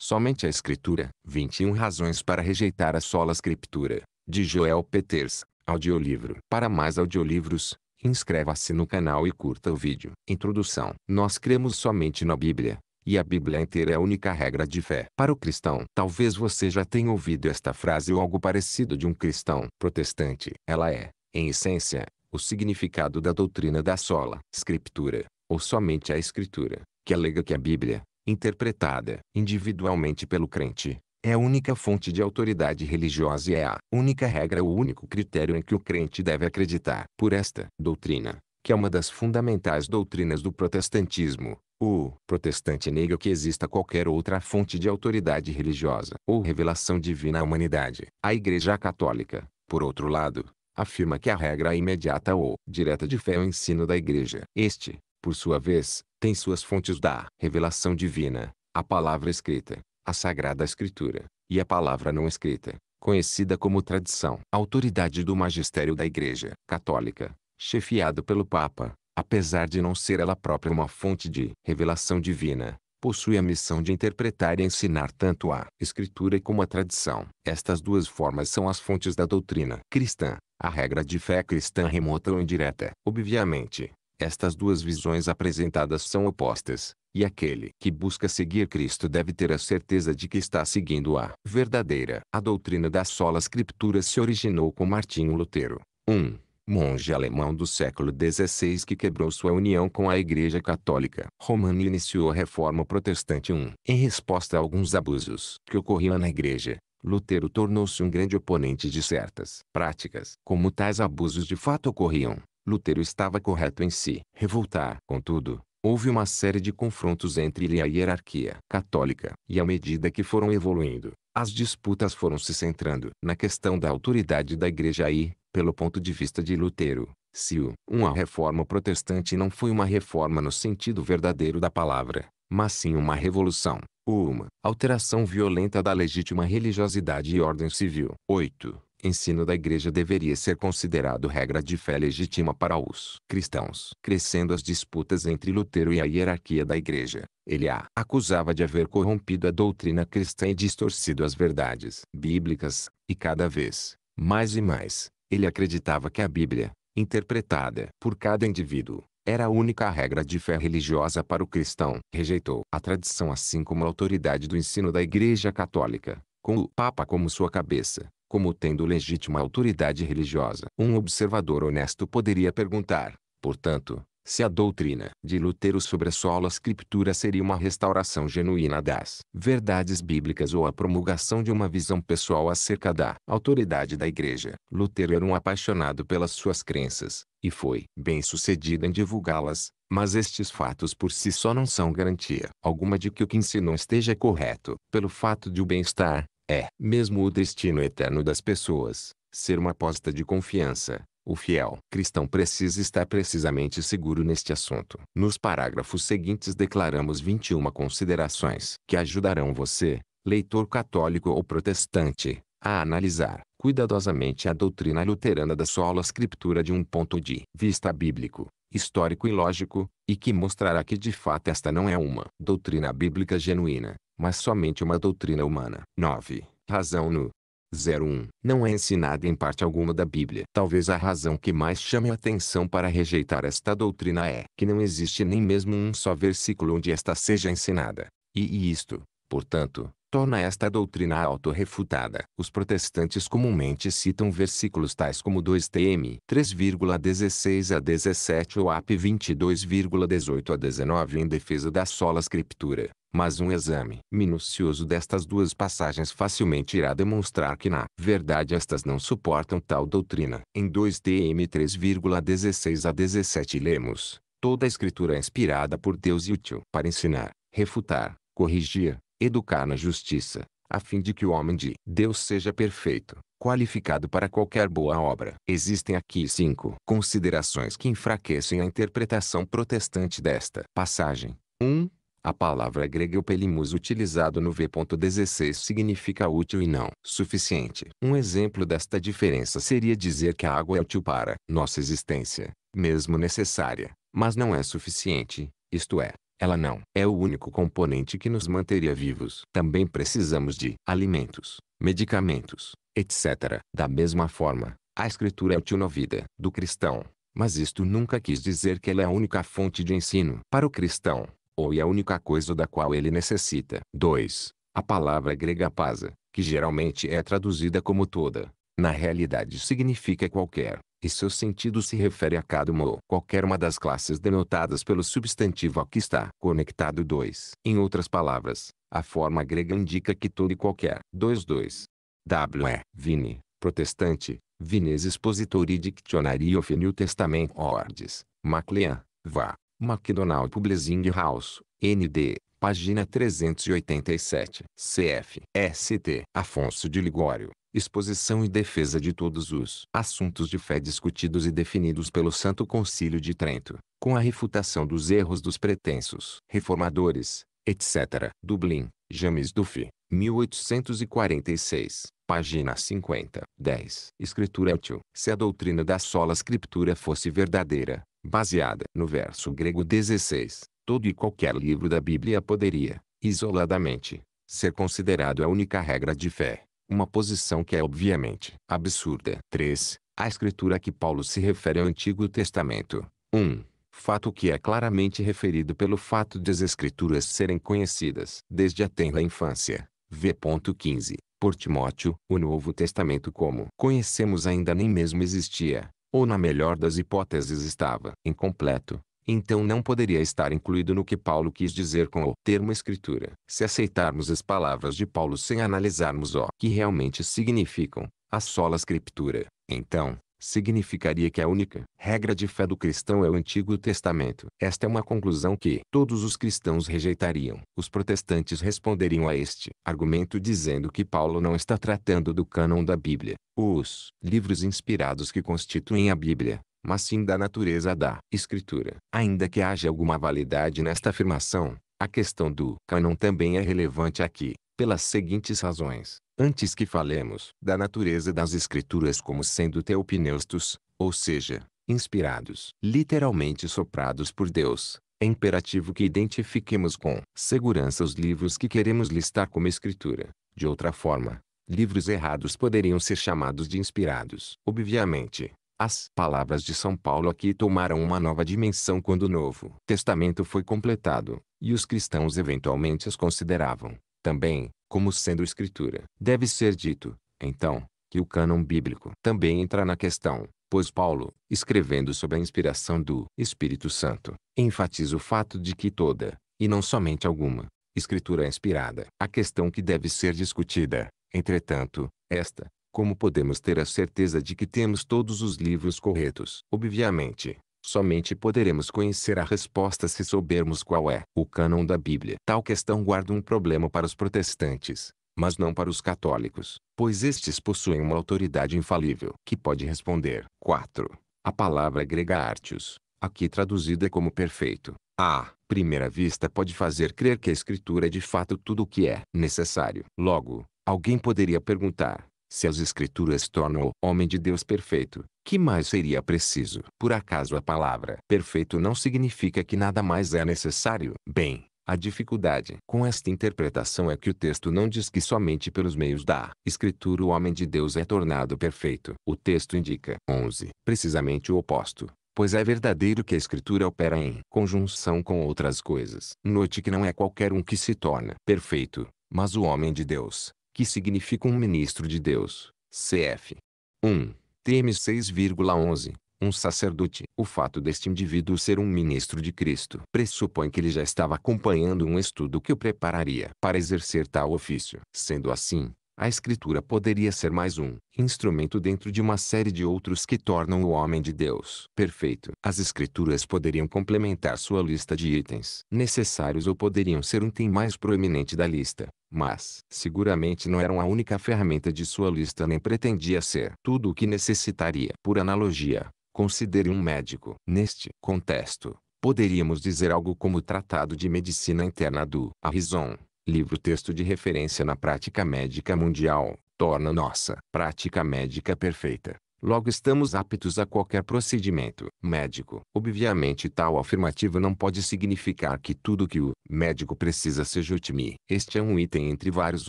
Somente a Escritura, 21 razões para rejeitar a sola Escritura, de Joel Peters, audiolivro. Para mais audiolivros, inscreva-se no canal e curta o vídeo. Introdução. Nós cremos somente na Bíblia, e a Bíblia inteira é a única regra de fé. Para o cristão, talvez você já tenha ouvido esta frase ou algo parecido de um cristão protestante. Ela é, em essência, o significado da doutrina da sola Escritura, ou somente a Escritura, que alega que a Bíblia, interpretada individualmente pelo crente, é a única fonte de autoridade religiosa e é a única regra ou único critério em que o crente deve acreditar. Por esta doutrina, que é uma das fundamentais doutrinas do protestantismo, o protestante nega que exista qualquer outra fonte de autoridade religiosa ou revelação divina à humanidade. A Igreja Católica, por outro lado, afirma que a regra é imediata ou direta de fé é o ensino da Igreja. Este, por sua vez, tem suas fontes da revelação divina, a palavra escrita, a sagrada escritura, e a palavra não escrita, conhecida como tradição. A autoridade do magistério da Igreja Católica, chefiado pelo Papa, apesar de não ser ela própria uma fonte de revelação divina, possui a missão de interpretar e ensinar tanto a escritura como a tradição. Estas duas formas são as fontes da doutrina cristã, a regra de fé cristã remota ou indireta. Obviamente, estas duas visões apresentadas são opostas, e aquele que busca seguir Cristo deve ter a certeza de que está seguindo a verdadeira. A doutrina das solas escrituras se originou com Martinho Lutero, um monge alemão do século XVI que quebrou sua união com a Igreja Católica Romana e iniciou a Reforma Protestante 1. Em resposta a alguns abusos que ocorriam na Igreja, Lutero tornou-se um grande oponente de certas práticas. Como tais abusos de fato ocorriam, Lutero estava correto em se si. revoltar. Contudo, houve uma série de confrontos entre ele e a hierarquia católica. E à medida que foram evoluindo, as disputas foram se centrando na questão da autoridade da igreja e, pelo ponto de vista de Lutero, se o uma reforma protestante não foi uma reforma no sentido verdadeiro da palavra, mas sim uma revolução, ou uma alteração violenta da legítima religiosidade e ordem civil. 8 ensino da Igreja deveria ser considerado regra de fé legítima para os cristãos. Crescendo as disputas entre Lutero e a hierarquia da Igreja, ele a acusava de haver corrompido a doutrina cristã e distorcido as verdades bíblicas, e cada vez, mais e mais, ele acreditava que a Bíblia, interpretada por cada indivíduo, era a única regra de fé religiosa para o cristão. Rejeitou a tradição assim como a autoridade do ensino da Igreja Católica, com o Papa como sua cabeça, como tendo legítima autoridade religiosa. Um observador honesto poderia perguntar, portanto, se a doutrina de Lutero sobre a sola escritura seria uma restauração genuína das verdades bíblicas ou a promulgação de uma visão pessoal acerca da autoridade da igreja. Lutero era um apaixonado pelas suas crenças, e foi bem sucedido em divulgá-las, mas estes fatos por si só não são garantia alguma de que o que ensinou esteja correto. Pelo fato de o bem-estar é, mesmo o destino eterno das pessoas, ser uma aposta de confiança. O fiel cristão precisa estar precisamente seguro neste assunto. Nos parágrafos seguintes declaramos 21 considerações que ajudarão você, leitor católico ou protestante, a analisar cuidadosamente a doutrina luterana da sola escritura de um ponto de vista bíblico, histórico e lógico, e que mostrará que de fato esta não é uma doutrina bíblica genuína, mas somente uma doutrina humana. 9. Razão no 01. Não é ensinada em parte alguma da Bíblia. Talvez a razão que mais chame a atenção para rejeitar esta doutrina é que não existe nem mesmo um só versículo onde esta seja ensinada. E, e isto, portanto, torna esta doutrina autorrefutada. Os protestantes comumente citam versículos tais como 2TM 3,16 a 17 ou AP 22,18 a 19 em defesa da sola escritura. Mas um exame minucioso destas duas passagens facilmente irá demonstrar que na verdade estas não suportam tal doutrina. Em 2TM 3,16 a 17 lemos, toda a escritura é inspirada por Deus e útil para ensinar, refutar, corrigir, educar na justiça, a fim de que o homem de Deus seja perfeito, qualificado para qualquer boa obra. Existem aqui cinco considerações que enfraquecem a interpretação protestante desta passagem. 1. Um, a palavra grega eupelimus utilizado no V.16 significa útil e não suficiente. Um exemplo desta diferença seria dizer que a água é útil para nossa existência, mesmo necessária, mas não é suficiente, isto é, ela não é o único componente que nos manteria vivos. Também precisamos de alimentos, medicamentos, etc. Da mesma forma, a escritura é útil na vida do cristão. Mas isto nunca quis dizer que ela é a única fonte de ensino para o cristão, ou é a única coisa da qual ele necessita. 2. A palavra grega pasa, que geralmente é traduzida como toda, na realidade significa qualquer e seu sentido se refere a cada uma ou qualquer uma das classes denotadas pelo substantivo a que está conectado dois. Em outras palavras, a forma grega indica que todo e qualquer. 2 2. W é Vini, protestante, Vines Expositori Dictionario of New Testament Ordes, Maclean, Vá, Macdonald Publishing House, ND, página 387, CF, ST, Afonso de Ligório exposição e defesa de todos os assuntos de fé discutidos e definidos pelo Santo Concílio de Trento, com a refutação dos erros dos pretensos reformadores, etc. Dublin, James Duffy, 1846, página 50. 10. Escritura útil. Se a doutrina da sola escritura fosse verdadeira, baseada no verso grego 16, todo e qualquer livro da Bíblia poderia, isoladamente, ser considerado a única regra de fé. Uma posição que é obviamente absurda. 3. A escritura a que Paulo se refere é o Antigo Testamento. 1. Fato que é claramente referido pelo fato de as escrituras serem conhecidas desde a tenra infância. V.15. Por Timóteo, o Novo Testamento como conhecemos ainda nem mesmo existia, ou na melhor das hipóteses estava incompleto então não poderia estar incluído no que Paulo quis dizer com o termo Escritura. Se aceitarmos as palavras de Paulo sem analisarmos o que realmente significam, a sola Escritura, então, significaria que a única regra de fé do cristão é o Antigo Testamento. Esta é uma conclusão que todos os cristãos rejeitariam. Os protestantes responderiam a este argumento dizendo que Paulo não está tratando do cânon da Bíblia. Os livros inspirados que constituem a Bíblia mas sim da natureza da Escritura. Ainda que haja alguma validade nesta afirmação, a questão do cânon também é relevante aqui, pelas seguintes razões. Antes que falemos da natureza das Escrituras como sendo teopneustos, ou seja, inspirados, literalmente soprados por Deus, é imperativo que identifiquemos com segurança os livros que queremos listar como Escritura. De outra forma, livros errados poderiam ser chamados de inspirados. Obviamente, as palavras de São Paulo aqui tomaram uma nova dimensão quando o Novo Testamento foi completado, e os cristãos eventualmente as consideravam, também, como sendo escritura. Deve ser dito, então, que o cânon bíblico também entra na questão, pois Paulo, escrevendo sob a inspiração do Espírito Santo, enfatiza o fato de que toda, e não somente alguma, escritura é inspirada. A questão que deve ser discutida, entretanto, esta, como podemos ter a certeza de que temos todos os livros corretos? Obviamente, somente poderemos conhecer a resposta se soubermos qual é o cânon da Bíblia. Tal questão guarda um problema para os protestantes, mas não para os católicos, pois estes possuem uma autoridade infalível que pode responder. 4. A palavra grega artios, aqui traduzida como perfeito, a primeira vista pode fazer crer que a escritura é de fato tudo o que é necessário. Logo, alguém poderia perguntar: se as escrituras tornam o homem de Deus perfeito, que mais seria preciso? Por acaso a palavra perfeito não significa que nada mais é necessário? Bem, a dificuldade com esta interpretação é que o texto não diz que somente pelos meios da Escritura o homem de Deus é tornado perfeito. O texto indica 11, precisamente o oposto, pois é verdadeiro que a Escritura opera em conjunção com outras coisas. Note que não é qualquer um que se torna perfeito, mas o homem de Deus, que significa um ministro de Deus. CF 1. TM 6,11 um sacerdote. O fato deste indivíduo ser um ministro de Cristo pressupõe que ele já estava acompanhando um estudo que o prepararia para exercer tal ofício. Sendo assim, a Escritura poderia ser mais um instrumento dentro de uma série de outros que tornam o homem de Deus perfeito. As Escrituras poderiam complementar sua lista de itens necessários ou poderiam ser um item mais proeminente da lista, mas seguramente não eram a única ferramenta de sua lista nem pretendia ser tudo o que necessitaria. Por analogia, considere um médico. Neste contexto, poderíamos dizer algo como o Tratado de Medicina Interna do Harrison livro-texto de referência na prática médica mundial, torna nossa prática médica perfeita. Logo estamos aptos a qualquer procedimento médico. Obviamente tal afirmativa não pode significar que tudo que o médico precisa seja utmi Este é um item entre vários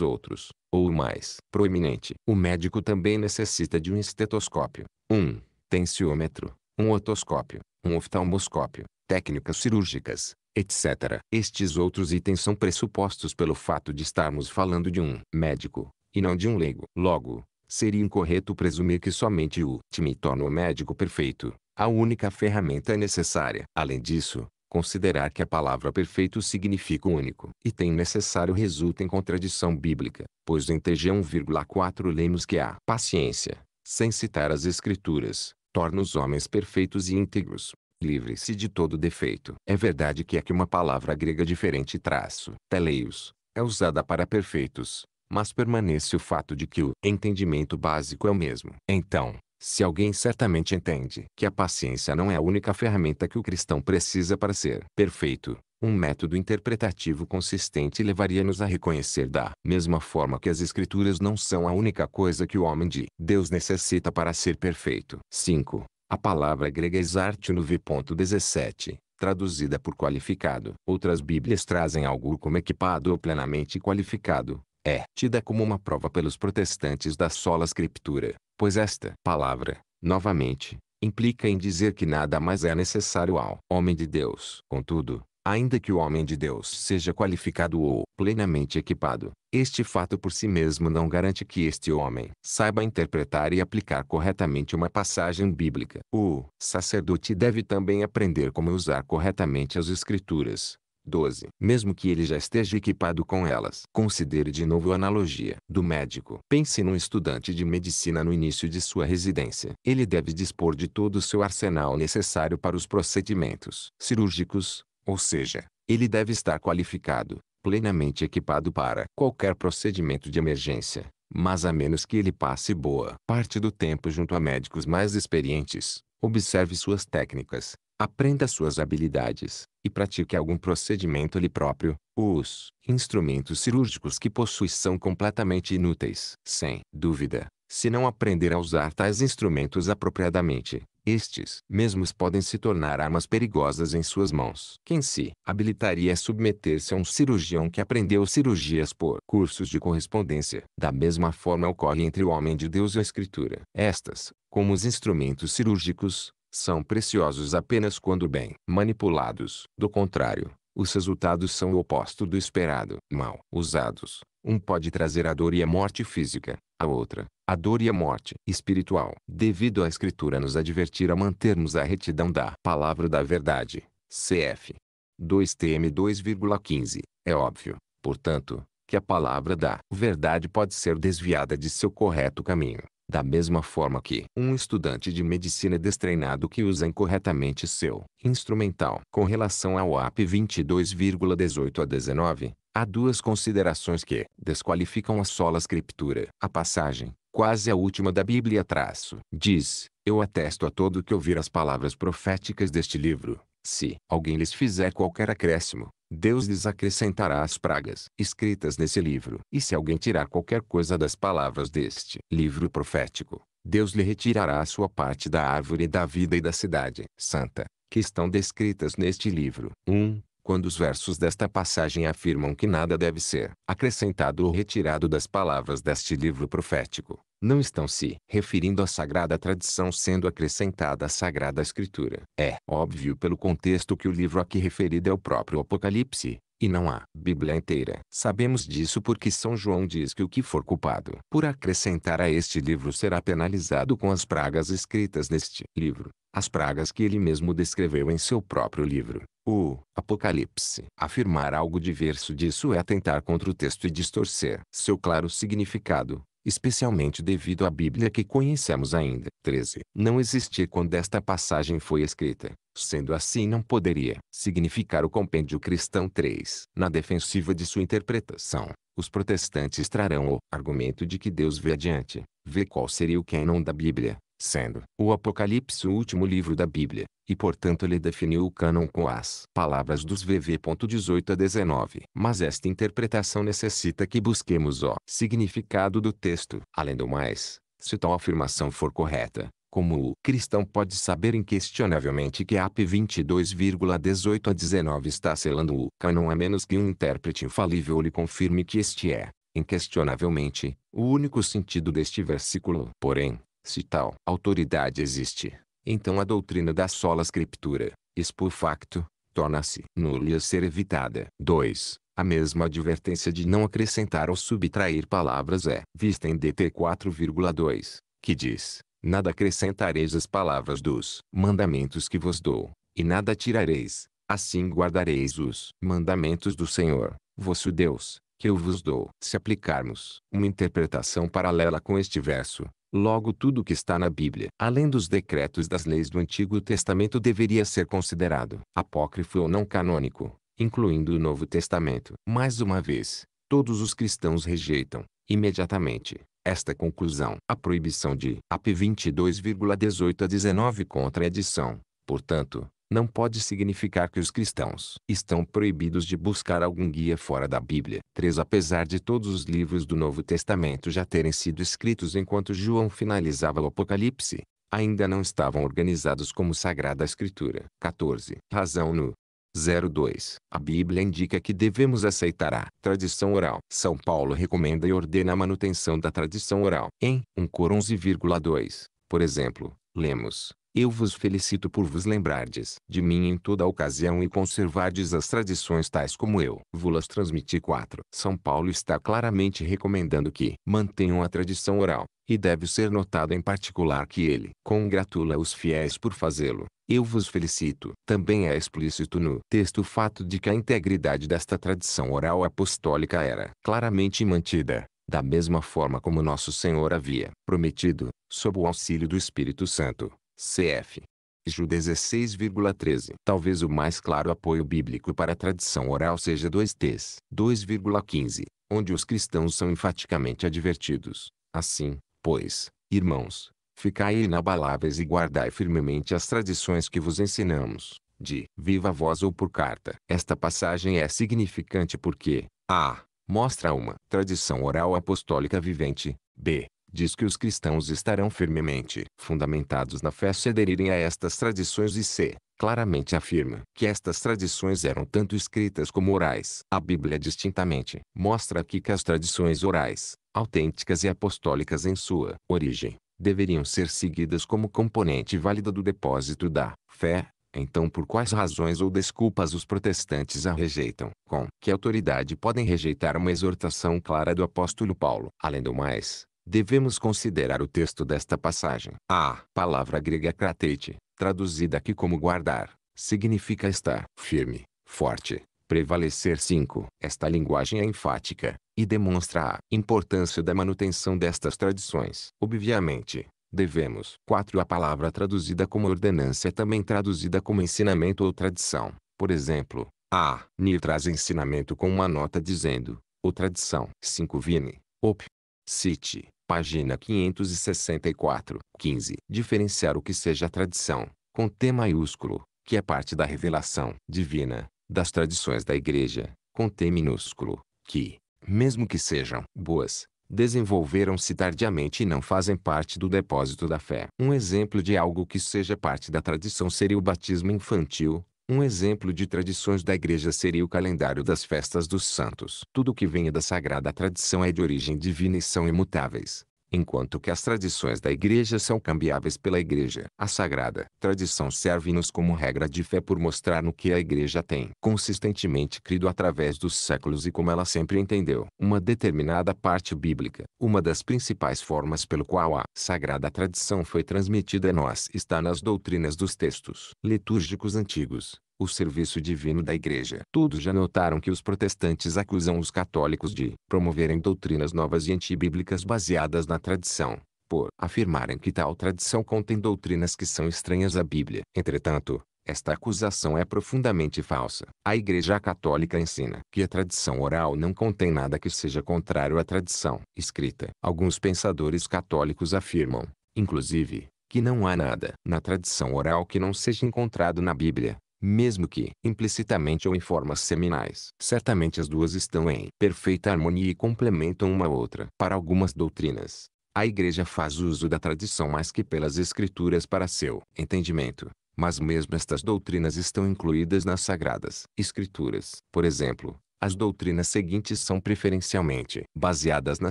outros, ou mais proeminente. O médico também necessita de um estetoscópio, um tensiômetro, um otoscópio, um oftalmoscópio, técnicas cirúrgicas, etc. Estes outros itens são pressupostos pelo fato de estarmos falando de um médico, e não de um leigo. Logo, seria incorreto presumir que somente o time torna o médico perfeito, a única ferramenta é necessária. Além disso, considerar que a palavra perfeito significa único e tem necessário resulta em contradição bíblica, pois em TG 1,4 lemos que a paciência, sem citar as escrituras, torna os homens perfeitos e íntegros livre-se de todo defeito. É verdade que aqui é uma palavra grega diferente traço, teleios, é usada para perfeitos, mas permanece o fato de que o entendimento básico é o mesmo. Então, se alguém certamente entende que a paciência não é a única ferramenta que o cristão precisa para ser perfeito, um método interpretativo consistente levaria-nos a reconhecer da mesma forma que as escrituras não são a única coisa que o homem de Deus necessita para ser perfeito. 5. A palavra grega exarte no v.17, traduzida por qualificado. Outras bíblias trazem algo como equipado ou plenamente qualificado. É tida como uma prova pelos protestantes da sola escritura, pois esta palavra, novamente, implica em dizer que nada mais é necessário ao homem de Deus. Contudo, Ainda que o homem de Deus seja qualificado ou plenamente equipado, este fato por si mesmo não garante que este homem saiba interpretar e aplicar corretamente uma passagem bíblica. O sacerdote deve também aprender como usar corretamente as escrituras. 12. Mesmo que ele já esteja equipado com elas. Considere de novo a analogia do médico. Pense num estudante de medicina no início de sua residência. Ele deve dispor de todo o seu arsenal necessário para os procedimentos cirúrgicos, ou seja, ele deve estar qualificado, plenamente equipado para qualquer procedimento de emergência, mas a menos que ele passe boa parte do tempo junto a médicos mais experientes, observe suas técnicas, aprenda suas habilidades e pratique algum procedimento lhe próprio, os instrumentos cirúrgicos que possui são completamente inúteis. Sem dúvida, se não aprender a usar tais instrumentos apropriadamente, estes mesmos podem se tornar armas perigosas em suas mãos. Quem se habilitaria a submeter-se a um cirurgião que aprendeu cirurgias por cursos de correspondência. Da mesma forma ocorre entre o homem de Deus e a Escritura. Estas, como os instrumentos cirúrgicos, são preciosos apenas quando bem manipulados. Do contrário, os resultados são o oposto do esperado. Mal usados, um pode trazer a dor e a morte física, a outra, a dor e a morte espiritual. Devido à Escritura nos advertir a mantermos a retidão da palavra da verdade. Cf. 2 TM 2,15. É óbvio, portanto, que a palavra da verdade pode ser desviada de seu correto caminho. Da mesma forma que um estudante de medicina destreinado que usa incorretamente seu instrumental com relação ao AP 22,18 a 19, Há duas considerações que desqualificam a sola escritura. A passagem, quase a última da Bíblia traço, diz, eu atesto a todo que ouvir as palavras proféticas deste livro. Se alguém lhes fizer qualquer acréscimo, Deus lhes acrescentará as pragas escritas nesse livro. E se alguém tirar qualquer coisa das palavras deste livro profético, Deus lhe retirará a sua parte da árvore da vida e da cidade santa, que estão descritas neste livro. 1. Um, quando os versos desta passagem afirmam que nada deve ser acrescentado ou retirado das palavras deste livro profético, não estão se referindo à sagrada tradição sendo acrescentada à sagrada escritura. É óbvio pelo contexto que o livro aqui referido é o próprio Apocalipse, e não a Bíblia inteira. Sabemos disso porque São João diz que o que for culpado por acrescentar a este livro será penalizado com as pragas escritas neste livro as pragas que ele mesmo descreveu em seu próprio livro, o Apocalipse. Afirmar algo diverso disso é atentar contra o texto e distorcer seu claro significado, especialmente devido à Bíblia que conhecemos ainda. 13. Não existia quando esta passagem foi escrita, sendo assim não poderia significar o compêndio cristão 3. Na defensiva de sua interpretação, os protestantes trarão o argumento de que Deus vê adiante, vê qual seria o canon da Bíblia, sendo o Apocalipse o último livro da Bíblia, e portanto ele definiu o cânon com as palavras dos VV. 18 a 19. Mas esta interpretação necessita que busquemos o significado do texto. Além do mais, se tal afirmação for correta, como o cristão pode saber inquestionavelmente que AP 22,18 a 19 está selando o cânon a menos que um intérprete infalível lhe confirme que este é, inquestionavelmente, o único sentido deste versículo. Porém, se tal autoridade existe, então a doutrina da sola escritura, expor facto, torna-se nula e a ser evitada. 2. A mesma advertência de não acrescentar ou subtrair palavras é vista em DT 4,2, que diz, Nada acrescentareis as palavras dos mandamentos que vos dou, e nada tirareis, assim guardareis os mandamentos do Senhor, vosso Deus, que eu vos dou. Se aplicarmos uma interpretação paralela com este verso, Logo tudo que está na Bíblia, além dos decretos das leis do Antigo Testamento deveria ser considerado apócrifo ou não canônico, incluindo o Novo Testamento. Mais uma vez, todos os cristãos rejeitam, imediatamente, esta conclusão. A proibição de AP 22,18 a 19 contra a edição, portanto, não pode significar que os cristãos estão proibidos de buscar algum guia fora da Bíblia. 3. Apesar de todos os livros do Novo Testamento já terem sido escritos enquanto João finalizava o Apocalipse, ainda não estavam organizados como Sagrada Escritura. 14. Razão no 02. A Bíblia indica que devemos aceitar a tradição oral. São Paulo recomenda e ordena a manutenção da tradição oral. Em 1 Cor 11,2, por exemplo, lemos: eu vos felicito por vos lembrardes de mim em toda ocasião e conservardes as tradições tais como eu vos transmiti 4. São Paulo está claramente recomendando que mantenham a tradição oral, e deve ser notado em particular que ele congratula os fiéis por fazê-lo. Eu vos felicito. Também é explícito no texto o fato de que a integridade desta tradição oral apostólica era claramente mantida, da mesma forma como nosso Senhor havia prometido, sob o auxílio do Espírito Santo cf. Ju 16,13. Talvez o mais claro apoio bíblico para a tradição oral seja 2Ts 2,15, onde os cristãos são enfaticamente advertidos. Assim, pois, irmãos, ficai inabaláveis e guardai firmemente as tradições que vos ensinamos, de viva voz ou por carta. Esta passagem é significante porque, a. Mostra uma tradição oral apostólica vivente, b diz que os cristãos estarão firmemente fundamentados na fé se aderirem a estas tradições e se, claramente afirma que estas tradições eram tanto escritas como orais. A Bíblia distintamente mostra aqui que as tradições orais, autênticas e apostólicas em sua origem, deveriam ser seguidas como componente válida do depósito da fé. Então por quais razões ou desculpas os protestantes a rejeitam? Com que autoridade podem rejeitar uma exortação clara do apóstolo Paulo? Além do mais, devemos considerar o texto desta passagem. A palavra grega kratete traduzida aqui como guardar, significa estar firme, forte, prevalecer 5. Esta linguagem é enfática e demonstra a importância da manutenção destas tradições. Obviamente, devemos. 4. A palavra traduzida como ordenança é também traduzida como ensinamento ou tradição. Por exemplo, a Nir traz ensinamento com uma nota dizendo, ou tradição. 5. Vini, op, cite, Página 564, 15. Diferenciar o que seja tradição, com T maiúsculo, que é parte da revelação divina, das tradições da Igreja, com T minúsculo, que, mesmo que sejam boas, desenvolveram-se tardiamente e não fazem parte do depósito da fé. Um exemplo de algo que seja parte da tradição seria o batismo infantil, um exemplo de tradições da igreja seria o calendário das festas dos santos. Tudo que venha da sagrada tradição é de origem divina e são imutáveis enquanto que as tradições da igreja são cambiáveis pela igreja. A sagrada tradição serve-nos como regra de fé por mostrar no que a igreja tem consistentemente crido através dos séculos e como ela sempre entendeu uma determinada parte bíblica. Uma das principais formas pelo qual a sagrada tradição foi transmitida a nós está nas doutrinas dos textos litúrgicos antigos, o serviço divino da igreja. Todos já notaram que os protestantes acusam os católicos de promoverem doutrinas novas e antibíblicas baseadas na tradição, por afirmarem que tal tradição contém doutrinas que são estranhas à Bíblia. Entretanto, esta acusação é profundamente falsa. A Igreja Católica ensina que a tradição oral não contém nada que seja contrário à tradição escrita. Alguns pensadores católicos afirmam, inclusive, que não há nada na tradição oral que não seja encontrado na Bíblia mesmo que implicitamente ou em formas seminais. Certamente as duas estão em perfeita harmonia e complementam uma outra. Para algumas doutrinas, a igreja faz uso da tradição mais que pelas escrituras para seu entendimento. Mas mesmo estas doutrinas estão incluídas nas sagradas escrituras. Por exemplo, as doutrinas seguintes são preferencialmente baseadas na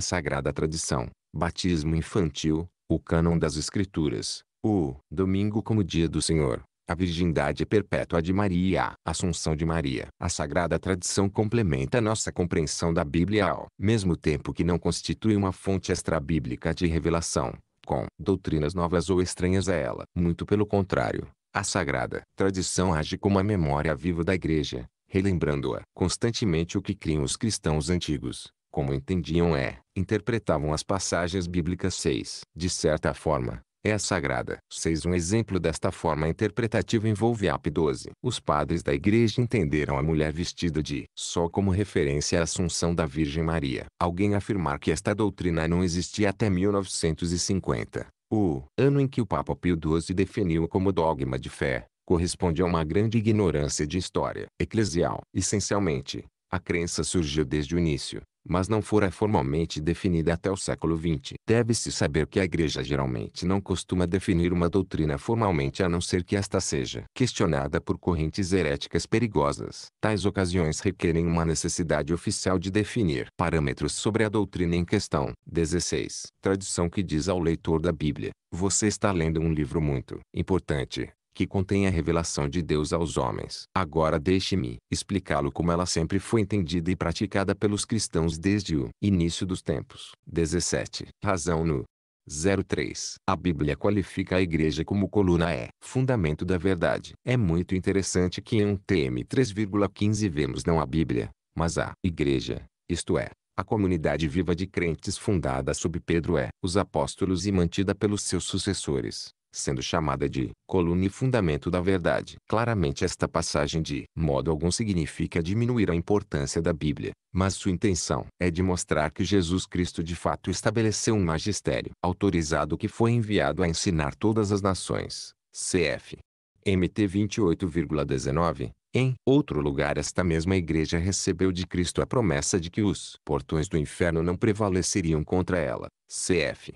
sagrada tradição: batismo infantil, o cânon das escrituras, o domingo como dia do Senhor, a virgindade perpétua de Maria, a Assunção de Maria. A sagrada tradição complementa nossa compreensão da Bíblia ao mesmo tempo que não constitui uma fonte extrabíblica de revelação, com doutrinas novas ou estranhas a ela. Muito pelo contrário, a sagrada tradição age como a memória viva da Igreja, relembrando-a constantemente o que criam os cristãos antigos, como entendiam é, interpretavam as passagens bíblicas 6. De certa forma, é sagrada. 6. Um exemplo desta forma interpretativa envolve AP 12. Os padres da igreja entenderam a mulher vestida de sol como referência à Assunção da Virgem Maria. Alguém afirmar que esta doutrina não existia até 1950, o ano em que o Papa Pio XII definiu como dogma de fé, corresponde a uma grande ignorância de história eclesial. Essencialmente, a crença surgiu desde o início, mas não fora formalmente definida até o século XX. Deve-se saber que a Igreja geralmente não costuma definir uma doutrina formalmente a não ser que esta seja questionada por correntes heréticas perigosas. Tais ocasiões requerem uma necessidade oficial de definir parâmetros sobre a doutrina em questão. 16. Tradição que diz ao leitor da Bíblia, você está lendo um livro muito importante que contém a revelação de Deus aos homens. Agora deixe-me explicá-lo como ela sempre foi entendida e praticada pelos cristãos desde o início dos tempos. 17. Razão no 03. A Bíblia qualifica a igreja como coluna é fundamento da verdade. É muito interessante que em um TM 3,15 vemos não a Bíblia, mas a igreja, isto é, a comunidade viva de crentes fundada sob Pedro é os apóstolos e mantida pelos seus sucessores sendo chamada de coluna e fundamento da verdade. Claramente esta passagem de modo algum significa diminuir a importância da Bíblia, mas sua intenção é de mostrar que Jesus Cristo de fato estabeleceu um magistério autorizado que foi enviado a ensinar todas as nações. Cf. MT 28,19 em outro lugar, esta mesma igreja recebeu de Cristo a promessa de que os portões do inferno não prevaleceriam contra ela. Cf.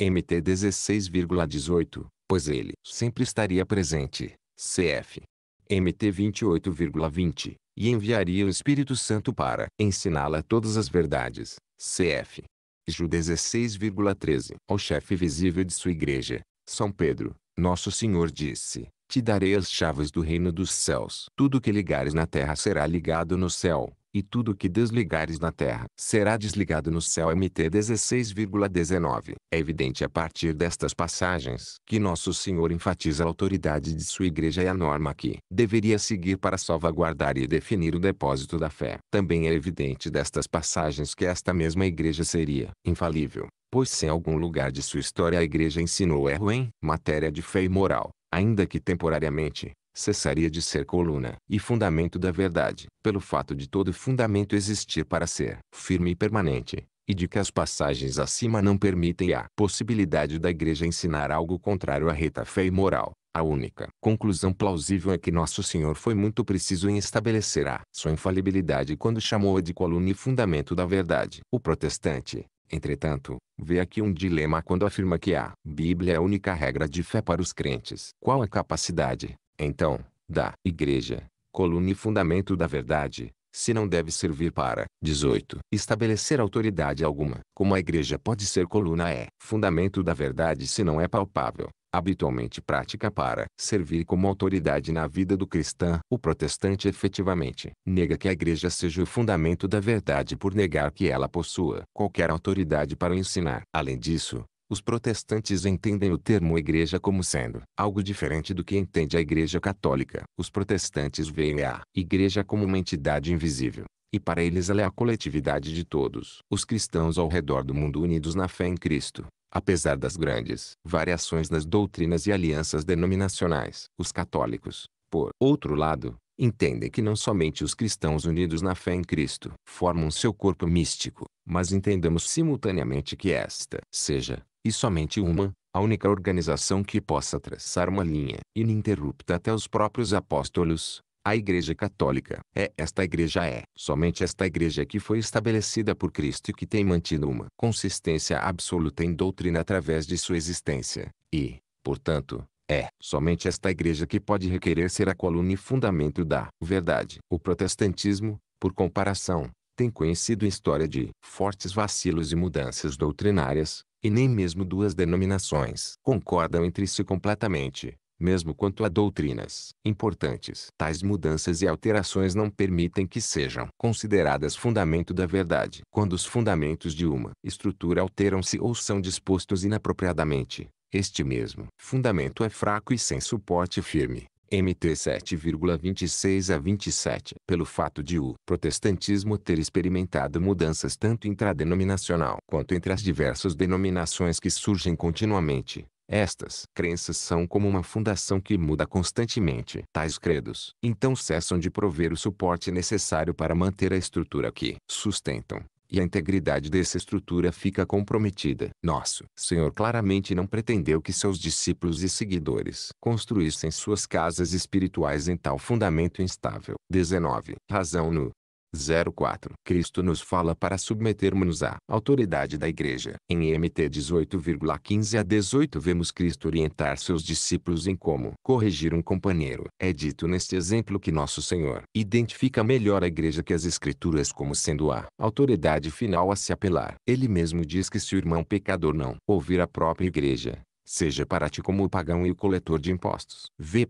MT 16,18 pois ele sempre estaria presente. CF MT 28,20 e enviaria o Espírito Santo para ensiná-la todas as verdades. CF Ju 16,13 Ao chefe visível de sua igreja, São Pedro, nosso Senhor disse: Te darei as chaves do reino dos céus. Tudo que ligares na terra será ligado no céu, e tudo o que desligares na terra será desligado no céu. MT 16,19. É evidente a partir destas passagens que Nosso Senhor enfatiza a autoridade de sua igreja e a norma que deveria seguir para salvaguardar e definir o depósito da fé. Também é evidente destas passagens que esta mesma igreja seria infalível, pois se em algum lugar de sua história a igreja ensinou erro em matéria de fé e moral, ainda que temporariamente, cessaria de ser coluna e fundamento da verdade, pelo fato de todo fundamento existir para ser firme e permanente, e de que as passagens acima não permitem a possibilidade da Igreja ensinar algo contrário à reta fé e moral. A única conclusão plausível é que Nosso Senhor foi muito preciso em estabelecer a sua infalibilidade quando chamou-a de coluna e fundamento da verdade. O protestante, entretanto, vê aqui um dilema quando afirma que a Bíblia é a única regra de fé para os crentes. Qual a capacidade então, da Igreja, coluna e fundamento da verdade, se não deve servir para 18. Estabelecer autoridade alguma. Como a Igreja pode ser coluna é fundamento da verdade se não é palpável, habitualmente prática para servir como autoridade na vida do cristão. O protestante efetivamente nega que a igreja seja o fundamento da verdade por negar que ela possua qualquer autoridade para ensinar. Além disso, os protestantes entendem o termo igreja como sendo algo diferente do que entende a igreja católica. Os protestantes veem a igreja como uma entidade invisível, e para eles ela é a coletividade de todos os cristãos ao redor do mundo unidos na fé em Cristo. Apesar das grandes variações nas doutrinas e alianças denominacionais, os católicos, por outro lado, entendem que não somente os cristãos unidos na fé em Cristo formam seu corpo místico, mas entendamos simultaneamente que esta seja e somente uma, a única organização que possa traçar uma linha ininterrupta até os próprios apóstolos, a Igreja Católica. É esta igreja é somente esta igreja que foi estabelecida por Cristo e que tem mantido uma consistência absoluta em doutrina através de sua existência, e, portanto, é somente esta igreja que pode requerer ser a coluna e fundamento da verdade. O protestantismo, por comparação, tem conhecido história de fortes vacilos e mudanças doutrinárias, e nem mesmo duas denominações concordam entre si completamente, mesmo quanto a doutrinas importantes. Tais mudanças e alterações não permitem que sejam consideradas fundamento da verdade. Quando os fundamentos de uma estrutura alteram-se ou são dispostos inapropriadamente, este mesmo fundamento é fraco e sem suporte firme. MT 7,26 a 27. Pelo fato de o protestantismo ter experimentado mudanças tanto intradenominacional quanto entre as diversas denominações que surgem continuamente, estas crenças são como uma fundação que muda constantemente. Tais credos então cessam de prover o suporte necessário para manter a estrutura que sustentam e a integridade dessa estrutura fica comprometida. Nosso Senhor claramente não pretendeu que seus discípulos e seguidores construíssem suas casas espirituais em tal fundamento instável. 19. Razão no 04. Cristo nos fala para submetermos à autoridade da igreja. Em MT 18,15 a 18 vemos Cristo orientar seus discípulos em como corrigir um companheiro. É dito neste exemplo que nosso Senhor identifica melhor a igreja que as escrituras como sendo a autoridade final a se apelar. Ele mesmo diz que se o irmão pecador não ouvir a própria igreja, seja para ti como o pagão e o coletor de impostos. V.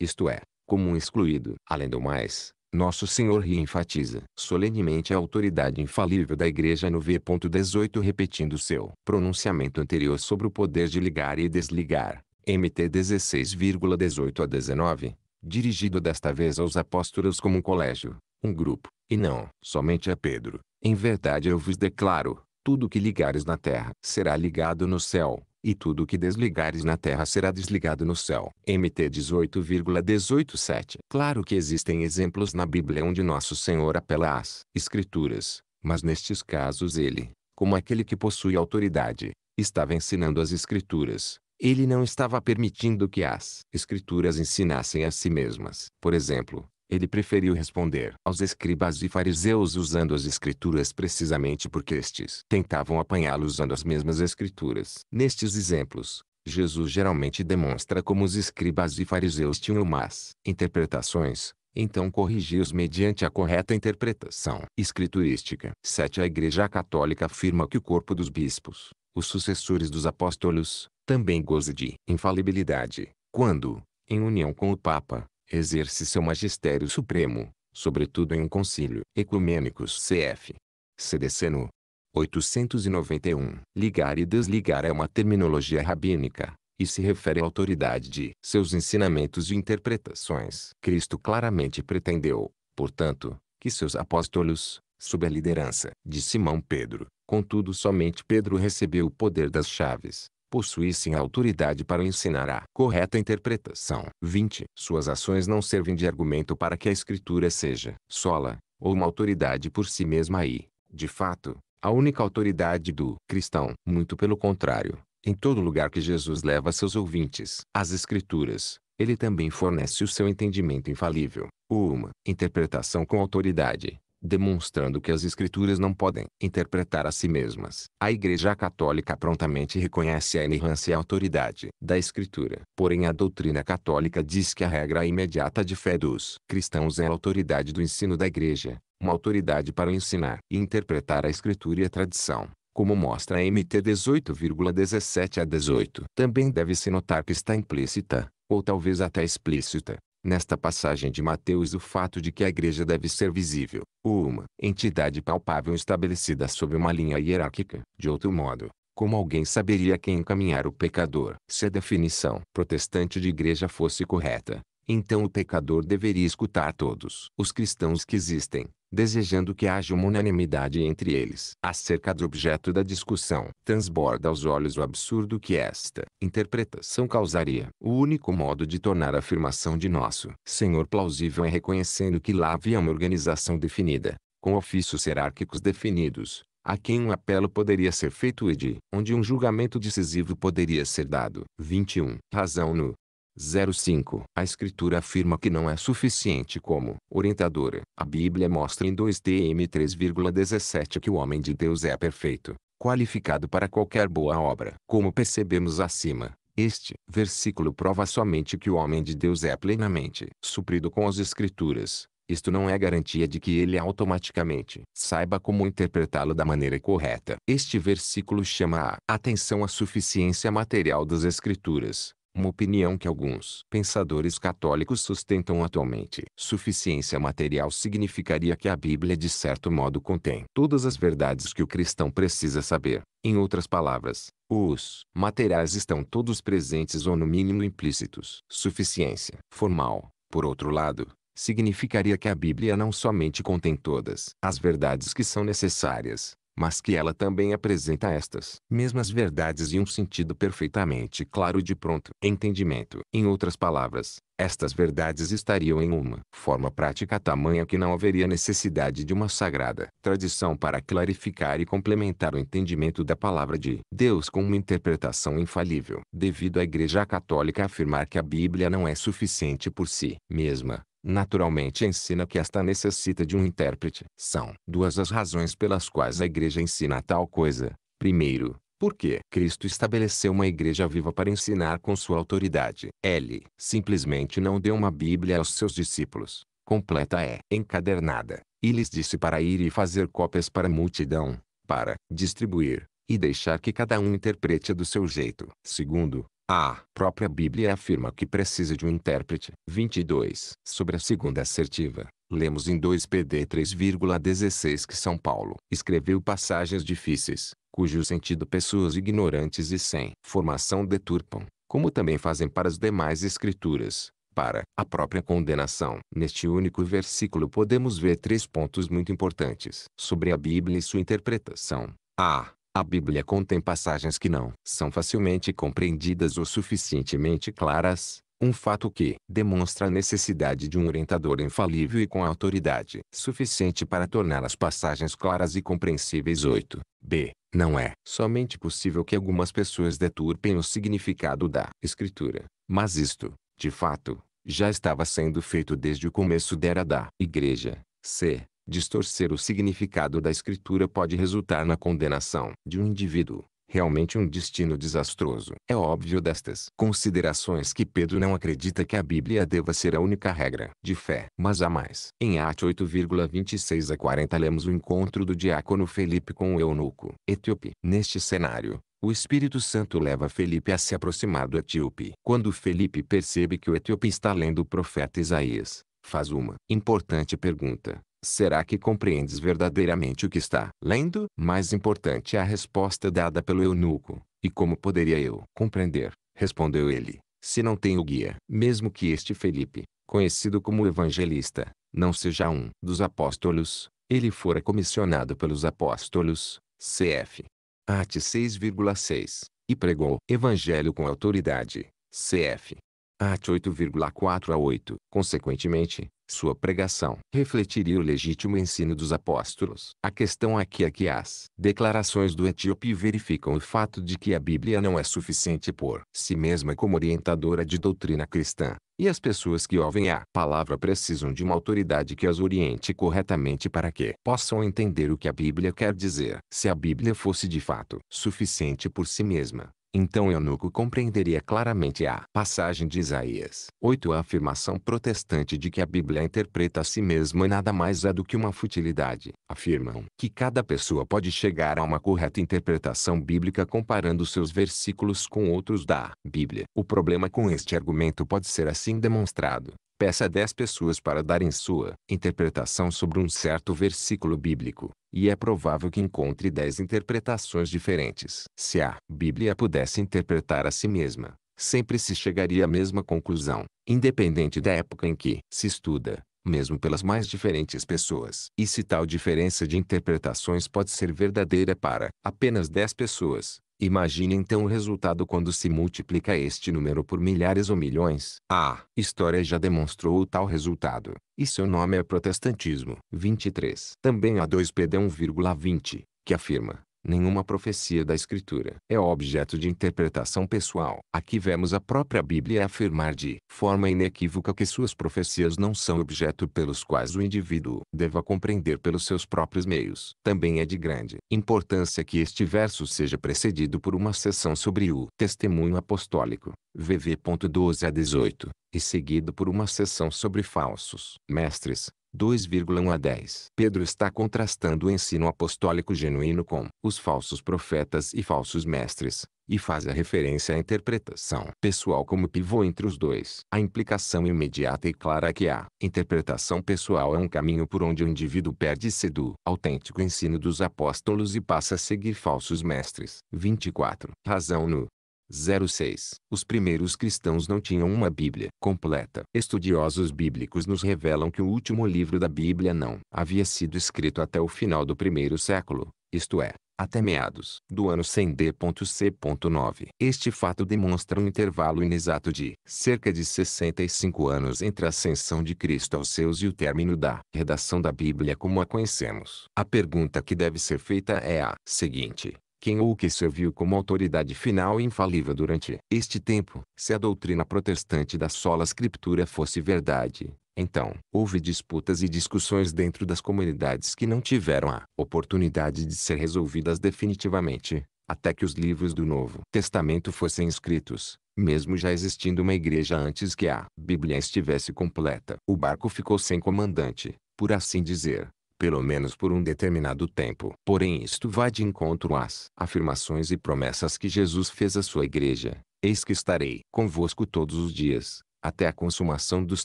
Isto é, como um excluído. Além do mais, nosso Senhor reenfatiza solenemente a autoridade infalível da Igreja no V.18 repetindo seu pronunciamento anterior sobre o poder de ligar e desligar, MT 16,18 a 19, dirigido desta vez aos apóstolos como um colégio, um grupo, e não somente a Pedro. Em verdade eu vos declaro, tudo que ligares na terra será ligado no céu, e tudo que desligares na terra será desligado no céu. MT 18,187 Claro que existem exemplos na Bíblia onde Nosso Senhor apela às Escrituras, mas nestes casos ele, como aquele que possui autoridade, estava ensinando as Escrituras. Ele não estava permitindo que as Escrituras ensinassem a si mesmas. Por exemplo, ele preferiu responder aos escribas e fariseus usando as escrituras precisamente porque estes tentavam apanhá-lo usando as mesmas escrituras. Nestes exemplos, Jesus geralmente demonstra como os escribas e fariseus tinham más interpretações, então corrigi os mediante a correta interpretação escriturística. 7. A Igreja Católica afirma que o corpo dos bispos, os sucessores dos apóstolos, também goza de infalibilidade, quando, em união com o Papa, exerce seu magistério supremo, sobretudo em um concílio ecumênicos cf. CDC no 891. Ligar e desligar é uma terminologia rabínica, e se refere à autoridade de seus ensinamentos e interpretações. Cristo claramente pretendeu, portanto, que seus apóstolos, sob a liderança de Simão Pedro, contudo somente Pedro recebeu o poder das chaves, possuíssem autoridade para ensinar a correta interpretação. 20. Suas ações não servem de argumento para que a escritura seja sola, ou uma autoridade por si mesma e, de fato, a única autoridade do cristão. Muito pelo contrário, em todo lugar que Jesus leva seus ouvintes, às escrituras, ele também fornece o seu entendimento infalível, ou uma interpretação com autoridade, demonstrando que as escrituras não podem interpretar a si mesmas. A Igreja Católica prontamente reconhece a inerrância e a autoridade da escritura. Porém a doutrina católica diz que a regra imediata de fé dos cristãos é a autoridade do ensino da Igreja, uma autoridade para ensinar e interpretar a escritura e a tradição como mostra a MT 18,17 a 18. Também deve-se notar que está implícita, ou talvez até explícita, Nesta passagem de Mateus o fato de que a igreja deve ser visível, ou uma entidade palpável estabelecida sob uma linha hierárquica, de outro modo, como alguém saberia quem encaminhar o pecador? Se a definição protestante de igreja fosse correta, então o pecador deveria escutar todos os cristãos que existem, desejando que haja uma unanimidade entre eles. Acerca do objeto da discussão, transborda aos olhos o absurdo que esta interpretação causaria. O único modo de tornar a afirmação de nosso Senhor plausível é reconhecendo que lá havia uma organização definida, com ofícios hierárquicos definidos, a quem um apelo poderia ser feito e de onde um julgamento decisivo poderia ser dado. 21. Razão no 05. A Escritura afirma que não é suficiente como orientadora. A Bíblia mostra em 2 Tm 3,17 que o homem de Deus é perfeito, qualificado para qualquer boa obra. Como percebemos acima, este versículo prova somente que o homem de Deus é plenamente suprido com as Escrituras. Isto não é garantia de que ele automaticamente saiba como interpretá-lo da maneira correta. Este versículo chama a atenção à suficiência material das Escrituras, uma opinião que alguns pensadores católicos sustentam atualmente. Suficiência material significaria que a Bíblia de certo modo contém todas as verdades que o cristão precisa saber. Em outras palavras, os materiais estão todos presentes ou no mínimo implícitos. Suficiência formal, por outro lado, significaria que a Bíblia não somente contém todas as verdades que são necessárias, mas que ela também apresenta estas mesmas verdades em um sentido perfeitamente claro de pronto entendimento. Em outras palavras, estas verdades estariam em uma forma prática tamanha que não haveria necessidade de uma sagrada tradição para clarificar e complementar o entendimento da palavra de Deus com uma interpretação infalível. Devido à Igreja Católica afirmar que a Bíblia não é suficiente por si mesma, naturalmente ensina que esta necessita de um intérprete. São duas as razões pelas quais a igreja ensina tal coisa. Primeiro, porque Cristo estabeleceu uma igreja viva para ensinar com sua autoridade. Ele simplesmente não deu uma Bíblia aos seus discípulos, completa é encadernada, e lhes disse para ir e fazer cópias para a multidão, para distribuir, e deixar que cada um interprete do seu jeito. Segundo, a própria Bíblia afirma que precisa de um intérprete. 22. Sobre a segunda assertiva, lemos em 2 PD 3,16 que São Paulo escreveu passagens difíceis, cujo sentido pessoas ignorantes e sem formação deturpam, como também fazem para as demais escrituras, para a própria condenação. Neste único versículo podemos ver três pontos muito importantes sobre a Bíblia e sua interpretação. A. A Bíblia contém passagens que não são facilmente compreendidas ou suficientemente claras, um fato que demonstra a necessidade de um orientador infalível e com autoridade suficiente para tornar as passagens claras e compreensíveis. 8. B. Não é somente possível que algumas pessoas deturpem o significado da Escritura, mas isto, de fato, já estava sendo feito desde o começo da era da Igreja. C. Distorcer o significado da escritura pode resultar na condenação de um indivíduo. Realmente um destino desastroso. É óbvio destas considerações que Pedro não acredita que a Bíblia deva ser a única regra de fé. Mas há mais. Em Atos 8,26 a 40 lemos o encontro do diácono Felipe com o eunuco etíope. Neste cenário, o Espírito Santo leva Felipe a se aproximar do etíope. Quando Felipe percebe que o etíope está lendo o profeta Isaías, faz uma importante pergunta. Será que compreendes verdadeiramente o que está lendo? Mais importante é a resposta dada pelo eunuco. E como poderia eu compreender? Respondeu ele. Se não tenho guia, mesmo que este Felipe, conhecido como evangelista, não seja um dos apóstolos, ele fora comissionado pelos apóstolos, cf. Arte 6,6, e pregou evangelho com autoridade, cf. Arte 8,4 a 8. Consequentemente, sua pregação refletiria o legítimo ensino dos apóstolos. A questão aqui é que as declarações do etíope verificam o fato de que a Bíblia não é suficiente por si mesma como orientadora de doutrina cristã, e as pessoas que ouvem a palavra precisam de uma autoridade que as oriente corretamente para que possam entender o que a Bíblia quer dizer. Se a Bíblia fosse de fato suficiente por si mesma, então Eunuco compreenderia claramente a passagem de Isaías 8. A afirmação protestante de que a Bíblia interpreta a si mesma nada mais é do que uma futilidade. Afirmam que cada pessoa pode chegar a uma correta interpretação bíblica comparando seus versículos com outros da Bíblia. O problema com este argumento pode ser assim demonstrado peça a dez pessoas para darem sua interpretação sobre um certo versículo bíblico, e é provável que encontre dez interpretações diferentes. Se a Bíblia pudesse interpretar a si mesma, sempre se chegaria à mesma conclusão, independente da época em que se estuda, mesmo pelas mais diferentes pessoas. E se tal diferença de interpretações pode ser verdadeira para apenas dez pessoas, Imagine então o resultado quando se multiplica este número por milhares ou milhões. A história já demonstrou o tal resultado, e seu nome é protestantismo. 23. Também há 2 PD 1,20, que afirma Nenhuma profecia da Escritura é objeto de interpretação pessoal. Aqui vemos a própria Bíblia afirmar de forma inequívoca que suas profecias não são objeto pelos quais o indivíduo deva compreender pelos seus próprios meios. Também é de grande importância que este verso seja precedido por uma sessão sobre o testemunho apostólico, VV.12 a 18, e seguido por uma sessão sobre falsos mestres, 2,1 a 10. Pedro está contrastando o ensino apostólico genuíno com os falsos profetas e falsos mestres, e faz a referência à interpretação pessoal como pivô entre os dois. A implicação imediata e clara é que a interpretação pessoal é um caminho por onde o indivíduo perde-se do autêntico ensino dos apóstolos e passa a seguir falsos mestres. 24. Razão no 06. Os primeiros cristãos não tinham uma Bíblia completa. Estudiosos bíblicos nos revelam que o último livro da Bíblia não havia sido escrito até o final do primeiro século, isto é, até meados do ano 100 d.c.9. Este fato demonstra um intervalo inexato de cerca de 65 anos entre a ascensão de Cristo aos seus e o término da redação da Bíblia como a conhecemos. A pergunta que deve ser feita é a seguinte: quem ou o que serviu como autoridade final e infalível durante este tempo. Se a doutrina protestante da sola escritura fosse verdade, então, houve disputas e discussões dentro das comunidades que não tiveram a oportunidade de ser resolvidas definitivamente, até que os livros do Novo Testamento fossem escritos, mesmo já existindo uma igreja antes que a Bíblia estivesse completa. O barco ficou sem comandante, por assim dizer, pelo menos por um determinado tempo. Porém isto vai de encontro às afirmações e promessas que Jesus fez à sua igreja. Eis que estarei convosco todos os dias, até a consumação dos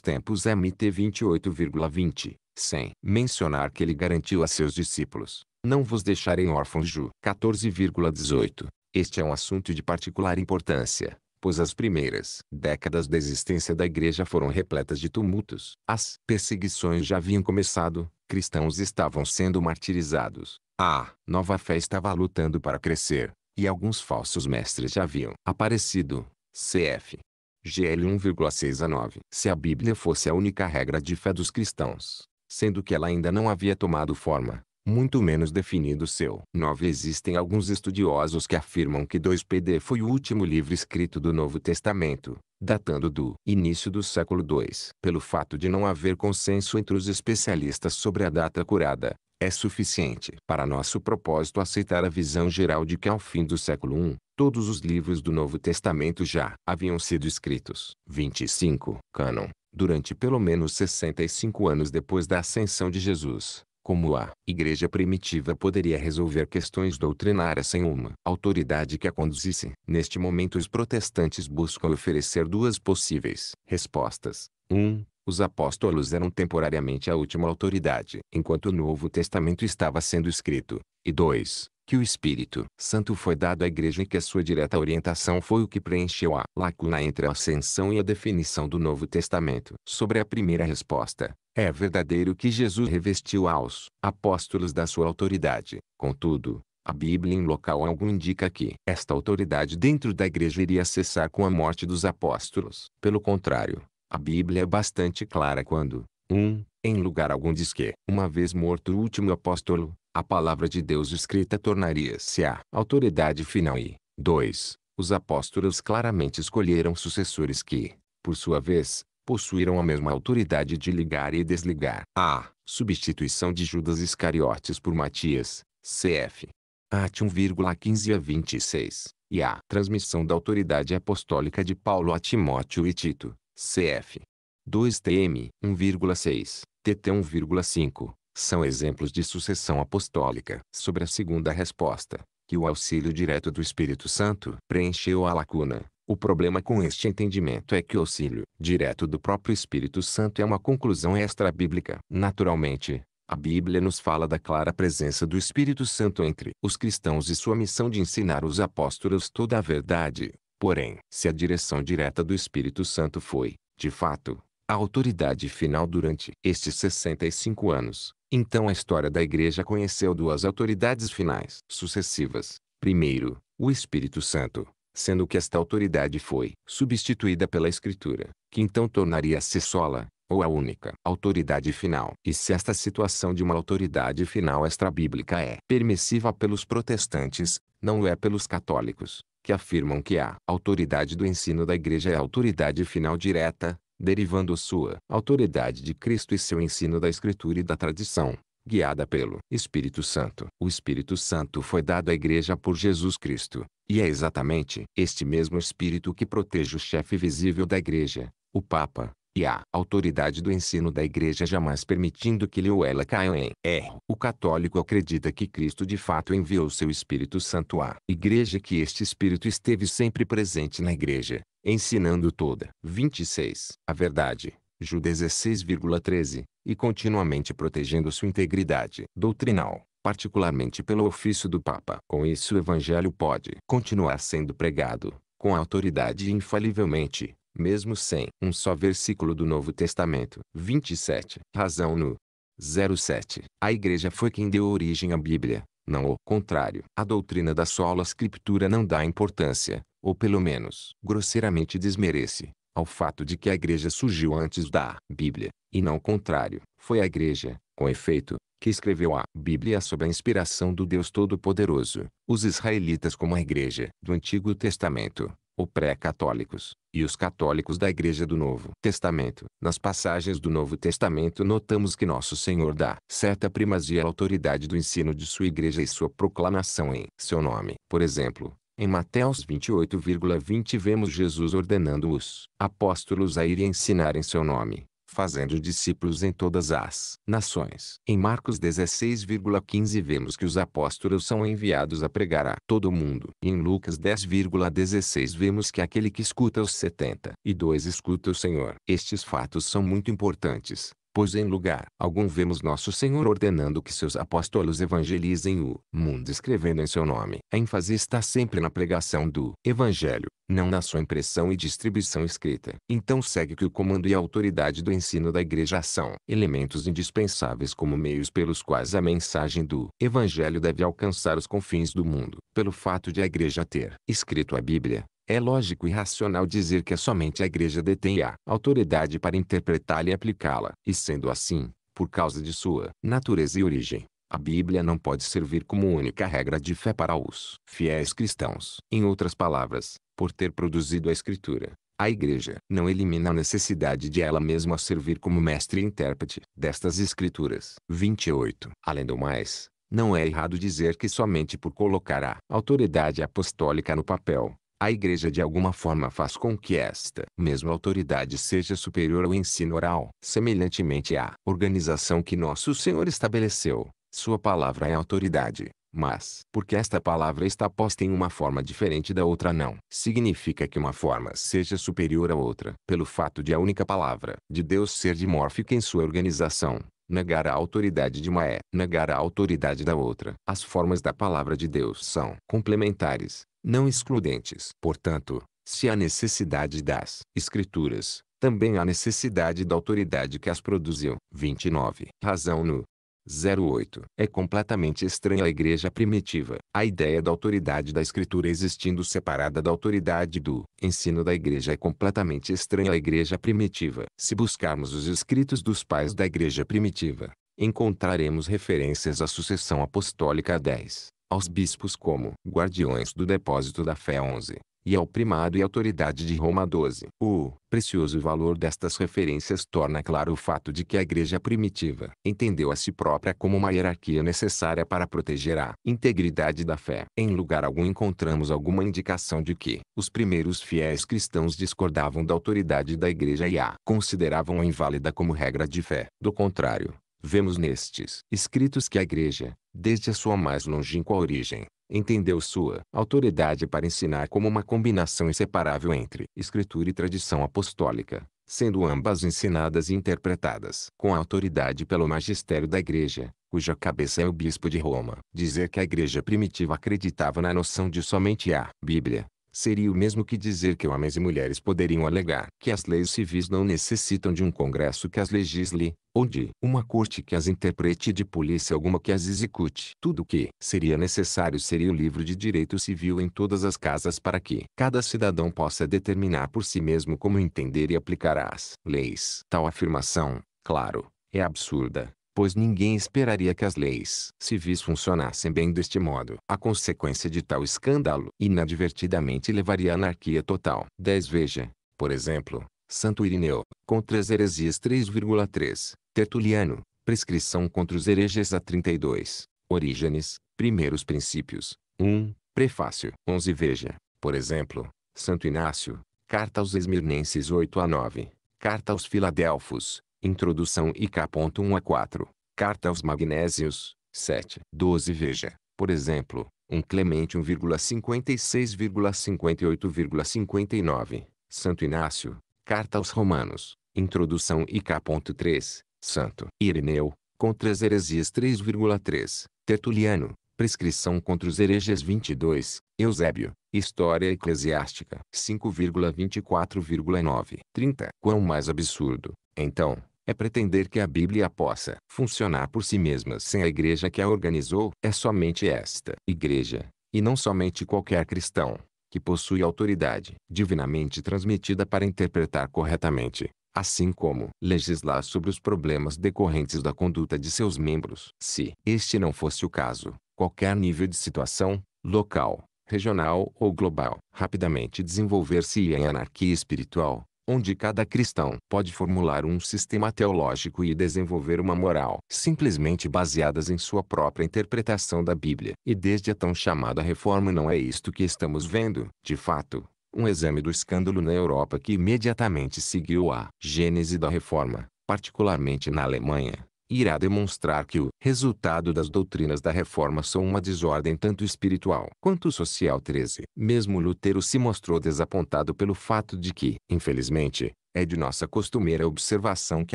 tempos MT 28,20, sem mencionar que ele garantiu a seus discípulos, não vos deixarei órfãos Ju 14,18. Este é um assunto de particular importância, pois as primeiras décadas da existência da igreja foram repletas de tumultos. As perseguições já haviam começado, cristãos estavam sendo martirizados, a nova fé estava lutando para crescer, e alguns falsos mestres já haviam aparecido. Cf. GL 1,6 a 9. Se a Bíblia fosse a única regra de fé dos cristãos, sendo que ela ainda não havia tomado forma, muito menos definido seu. 9. Existem alguns estudiosos que afirmam que 2PD foi o último livro escrito do Novo Testamento, datando do início do século II. Pelo fato de não haver consenso entre os especialistas sobre a data curada, é suficiente para nosso propósito aceitar a visão geral de que ao fim do século I, todos os livros do Novo Testamento já haviam sido escritos. 25. Cânon. Durante pelo menos 65 anos depois da ascensão de Jesus, como a igreja primitiva poderia resolver questões doutrinárias sem uma autoridade que a conduzisse. Neste momento os protestantes buscam oferecer duas possíveis respostas. 1. Um, os apóstolos eram temporariamente a última autoridade, enquanto o Novo Testamento estava sendo escrito, e 2 que o Espírito Santo foi dado à Igreja e que a sua direta orientação foi o que preencheu a lacuna entre a ascensão e a definição do Novo Testamento. Sobre a primeira resposta, é verdadeiro que Jesus revestiu aos apóstolos da sua autoridade. Contudo, a Bíblia em local algum indica que esta autoridade dentro da igreja iria cessar com a morte dos apóstolos. Pelo contrário, a Bíblia é bastante clara quando, 1. Um, em lugar algum diz que, uma vez morto o último apóstolo, a palavra de Deus escrita tornaria-se a autoridade final e, 2. Os apóstolos claramente escolheram sucessores que, por sua vez, possuíram a mesma autoridade de ligar e desligar. A substituição de Judas Iscariotes por Matias, cf. At 1,15 a 26, e a transmissão da autoridade apostólica de Paulo a Timóteo e Tito, cf. 2 TM 1,6, TT 1,5, são exemplos de sucessão apostólica. Sobre a segunda resposta, que o auxílio direto do Espírito Santo preencheu a lacuna, o problema com este entendimento é que o auxílio direto do próprio Espírito Santo é uma conclusão extra-bíblica. Naturalmente, a Bíblia nos fala da clara presença do Espírito Santo entre os cristãos e sua missão de ensinar os apóstolos toda a verdade. Porém, se a direção direta do Espírito Santo foi, de fato, a autoridade final durante estes 65 anos, então a história da Igreja conheceu duas autoridades finais sucessivas. Primeiro, o Espírito Santo, sendo que esta autoridade foi substituída pela Escritura, que então tornaria-se sola, ou a única autoridade final. E se esta situação de uma autoridade final extrabíblica é permissiva pelos protestantes, não é pelos católicos, que afirmam que a autoridade do ensino da igreja é a autoridade final direta, derivando sua autoridade de Cristo e seu ensino da Escritura e da tradição, guiada pelo Espírito Santo. O Espírito Santo foi dado à Igreja por Jesus Cristo, e é exatamente este mesmo Espírito que protege o chefe visível da Igreja, o Papa, e a autoridade do ensino da igreja jamais permitindo que ele ou ela caiam em erro. O católico acredita que Cristo de fato enviou seu Espírito Santo à igreja e que este Espírito esteve sempre presente na igreja, ensinando toda. 26. A verdade. Ju 16,13, e continuamente protegendo sua integridade doutrinal particularmente pelo ofício do Papa. Com isso o Evangelho pode continuar sendo pregado, com autoridade e infalivelmente, mesmo sem um só versículo do Novo Testamento. 27. Razão no 07. A Igreja foi quem deu origem à Bíblia, não o contrário. A doutrina da sola escritura não dá importância, ou pelo menos grosseiramente desmerece, ao fato de que a Igreja surgiu antes da Bíblia, e não o contrário. Foi a Igreja, com efeito, que escreveu a Bíblia sob a inspiração do Deus Todo-Poderoso. Os israelitas como a igreja do Antigo Testamento ou pré-católicos, e os católicos da Igreja do Novo Testamento. Nas passagens do Novo Testamento notamos que Nosso Senhor dá certa primazia à autoridade do ensino de sua Igreja e sua proclamação em seu nome. Por exemplo, em Mateus 28,20 vemos Jesus ordenando os apóstolos a ir e ensinar em seu nome fazendo discípulos em todas as nações. Em Marcos 16,15 vemos que os apóstolos são enviados a pregar a todo mundo. E em Lucas 10,16 vemos que aquele que escuta os setenta e dois escuta o Senhor. Estes fatos são muito importantes, Pois em lugar algum vemos nosso Senhor ordenando que seus apóstolos evangelizem o mundo escrevendo em seu nome. A ênfase está sempre na pregação do Evangelho, não na sua impressão e distribuição escrita. Então segue que o comando e a autoridade do ensino da igreja são elementos indispensáveis como meios pelos quais a mensagem do Evangelho deve alcançar os confins do mundo. Pelo fato de a igreja ter escrito a Bíblia, é lógico e racional dizer que é somente a Igreja detém a autoridade para interpretá-la e aplicá-la. E sendo assim, por causa de sua natureza e origem, a Bíblia não pode servir como única regra de fé para os fiéis cristãos. Em outras palavras, por ter produzido a Escritura, a Igreja não elimina a necessidade de ela mesma servir como mestre e intérprete destas Escrituras. 28. Além do mais, não é errado dizer que somente por colocar a autoridade apostólica no papel, a igreja de alguma forma faz com que esta mesma autoridade seja superior ao ensino oral. Semelhantemente à organização que nosso Senhor estabeleceu, sua palavra é autoridade. Mas, porque esta palavra está posta em uma forma diferente da outra não, significa que uma forma seja superior à outra. Pelo fato de a única palavra de Deus ser dimórfica em sua organização, negar a autoridade de uma é negar a autoridade da outra. As formas da palavra de Deus são complementares, não excludentes. Portanto, se há necessidade das escrituras, também há necessidade da autoridade que as produziu. 29. Razão no 08. É completamente estranha à igreja primitiva a ideia da autoridade da escritura existindo separada da autoridade do ensino da igreja é completamente estranha à igreja primitiva. Se buscarmos os escritos dos pais da igreja primitiva, encontraremos referências à sucessão apostólica 10 aos bispos como guardiões do depósito da fé 11, e ao primado e autoridade de Roma 12. O precioso valor destas referências torna claro o fato de que a igreja primitiva entendeu a si própria como uma hierarquia necessária para proteger a integridade da fé. Em lugar algum encontramos alguma indicação de que os primeiros fiéis cristãos discordavam da autoridade da igreja e a consideravam inválida como regra de fé. Do contrário, Vemos nestes escritos que a Igreja, desde a sua mais longínqua origem, entendeu sua autoridade para ensinar como uma combinação inseparável entre escritura e tradição apostólica, sendo ambas ensinadas e interpretadas com autoridade pelo magistério da Igreja, cuja cabeça é o bispo de Roma. Dizer que a Igreja primitiva acreditava na noção de somente a Bíblia Seria o mesmo que dizer que homens e mulheres poderiam alegar que as leis civis não necessitam de um congresso que as legisle, ou de uma corte que as interprete e de polícia alguma que as execute. Tudo o que seria necessário seria o livro de direito civil em todas as casas para que cada cidadão possa determinar por si mesmo como entender e aplicar as leis. Tal afirmação, claro, é absurda, pois ninguém esperaria que as leis civis funcionassem bem deste modo. A consequência de tal escândalo inadvertidamente levaria à anarquia total. 10 Veja, por exemplo, Santo Irineu, contra as heresias 3,3, Tertuliano, prescrição contra os hereges a 32, Orígenes, primeiros princípios, 1, prefácio. 11 Veja, por exemplo, Santo Inácio, carta aos Esmirnenses 8 a 9, carta aos Filadelfos, Introdução e K.1 a 4. Carta aos Magnésios, 7. 12 Veja, por exemplo, um Clemente 1,56,58,59. Santo Inácio, Carta aos Romanos, Introdução e K.3. Santo Irineu Contra as Heresias 3,3. Tertuliano, Prescrição contra os Hereges 22. Eusébio, História Eclesiástica 5,24,9. 30. Quão mais absurdo, então, é pretender que a Bíblia possa funcionar por si mesma sem a igreja que a organizou. É somente esta igreja, e não somente qualquer cristão, que possui autoridade divinamente transmitida para interpretar corretamente, assim como legislar sobre os problemas decorrentes da conduta de seus membros. Se este não fosse o caso, qualquer nível de situação, local, regional ou global, rapidamente desenvolver-se-ia em anarquia espiritual, onde cada cristão pode formular um sistema teológico e desenvolver uma moral, simplesmente baseadas em sua própria interpretação da Bíblia. E desde então a tão chamada reforma não é isto que estamos vendo, de fato. Um exame do escândalo na Europa que imediatamente seguiu a gênese da reforma, particularmente na Alemanha, irá demonstrar que o resultado das doutrinas da reforma são uma desordem tanto espiritual quanto social. 13. Mesmo Lutero se mostrou desapontado pelo fato de que, infelizmente, é de nossa costumeira observação que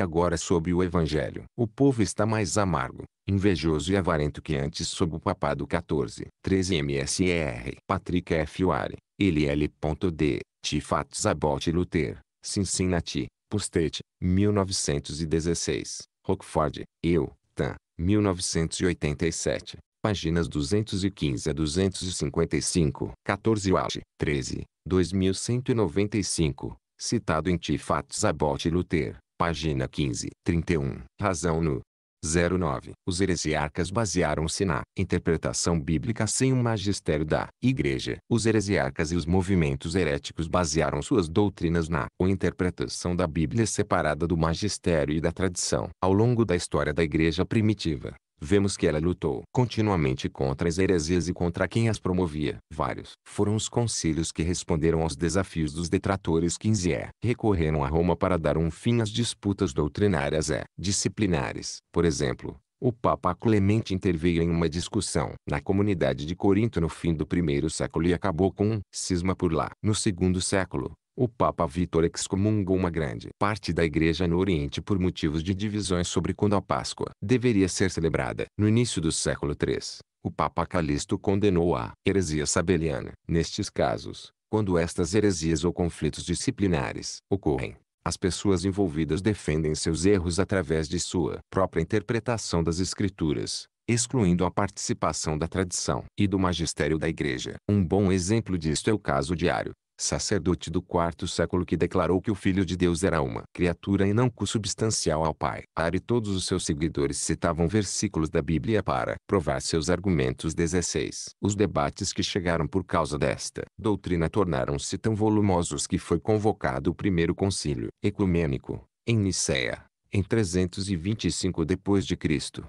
agora sob o Evangelho o povo está mais amargo, invejoso e avarento que antes sob o papado 14. 13 MSR Patrick F. Ware, LL.D. Tifat Zabot Luther, Cincinnati, Postet, 1916. Rockford, eu, Tan, 1987. Páginas 215 a 255. 14 Walsh, 13, 2195. Citado em Tifat Zabot Luther, página 15. 31. Razão no 09. Os heresiarcas basearam-se na interpretação bíblica sem o magistério da Igreja. Os heresiarcas e os movimentos heréticos basearam suas doutrinas na ou interpretação da Bíblia separada do magistério e da tradição. Ao longo da história da Igreja primitiva, Vemos que ela lutou continuamente contra as heresias e contra quem as promovia. Vários foram os concílios que responderam aos desafios dos detratores 15 e recorreram a Roma para dar um fim às disputas doutrinárias e disciplinares. Por exemplo, o Papa Clemente interveio em uma discussão na comunidade de Corinto no fim do primeiro século e acabou com um cisma por lá. No segundo século, o Papa Vítor excomungou uma grande parte da igreja no Oriente por motivos de divisões sobre quando a Páscoa deveria ser celebrada. No início do século III, o Papa Calixto condenou a heresia sabeliana. Nestes casos, quando estas heresias ou conflitos disciplinares ocorrem, as pessoas envolvidas defendem seus erros através de sua própria interpretação das Escrituras, excluindo a participação da tradição e do magistério da Igreja. Um bom exemplo disto é o caso diário sacerdote do quarto século que declarou que o Filho de Deus era uma criatura e não consubstancial ao Pai. Ari e todos os seus seguidores citavam versículos da Bíblia para provar seus argumentos 16. Os debates que chegaram por causa desta doutrina tornaram-se tão volumosos que foi convocado o primeiro concílio ecumênico, em Niceia, em 325 d.C.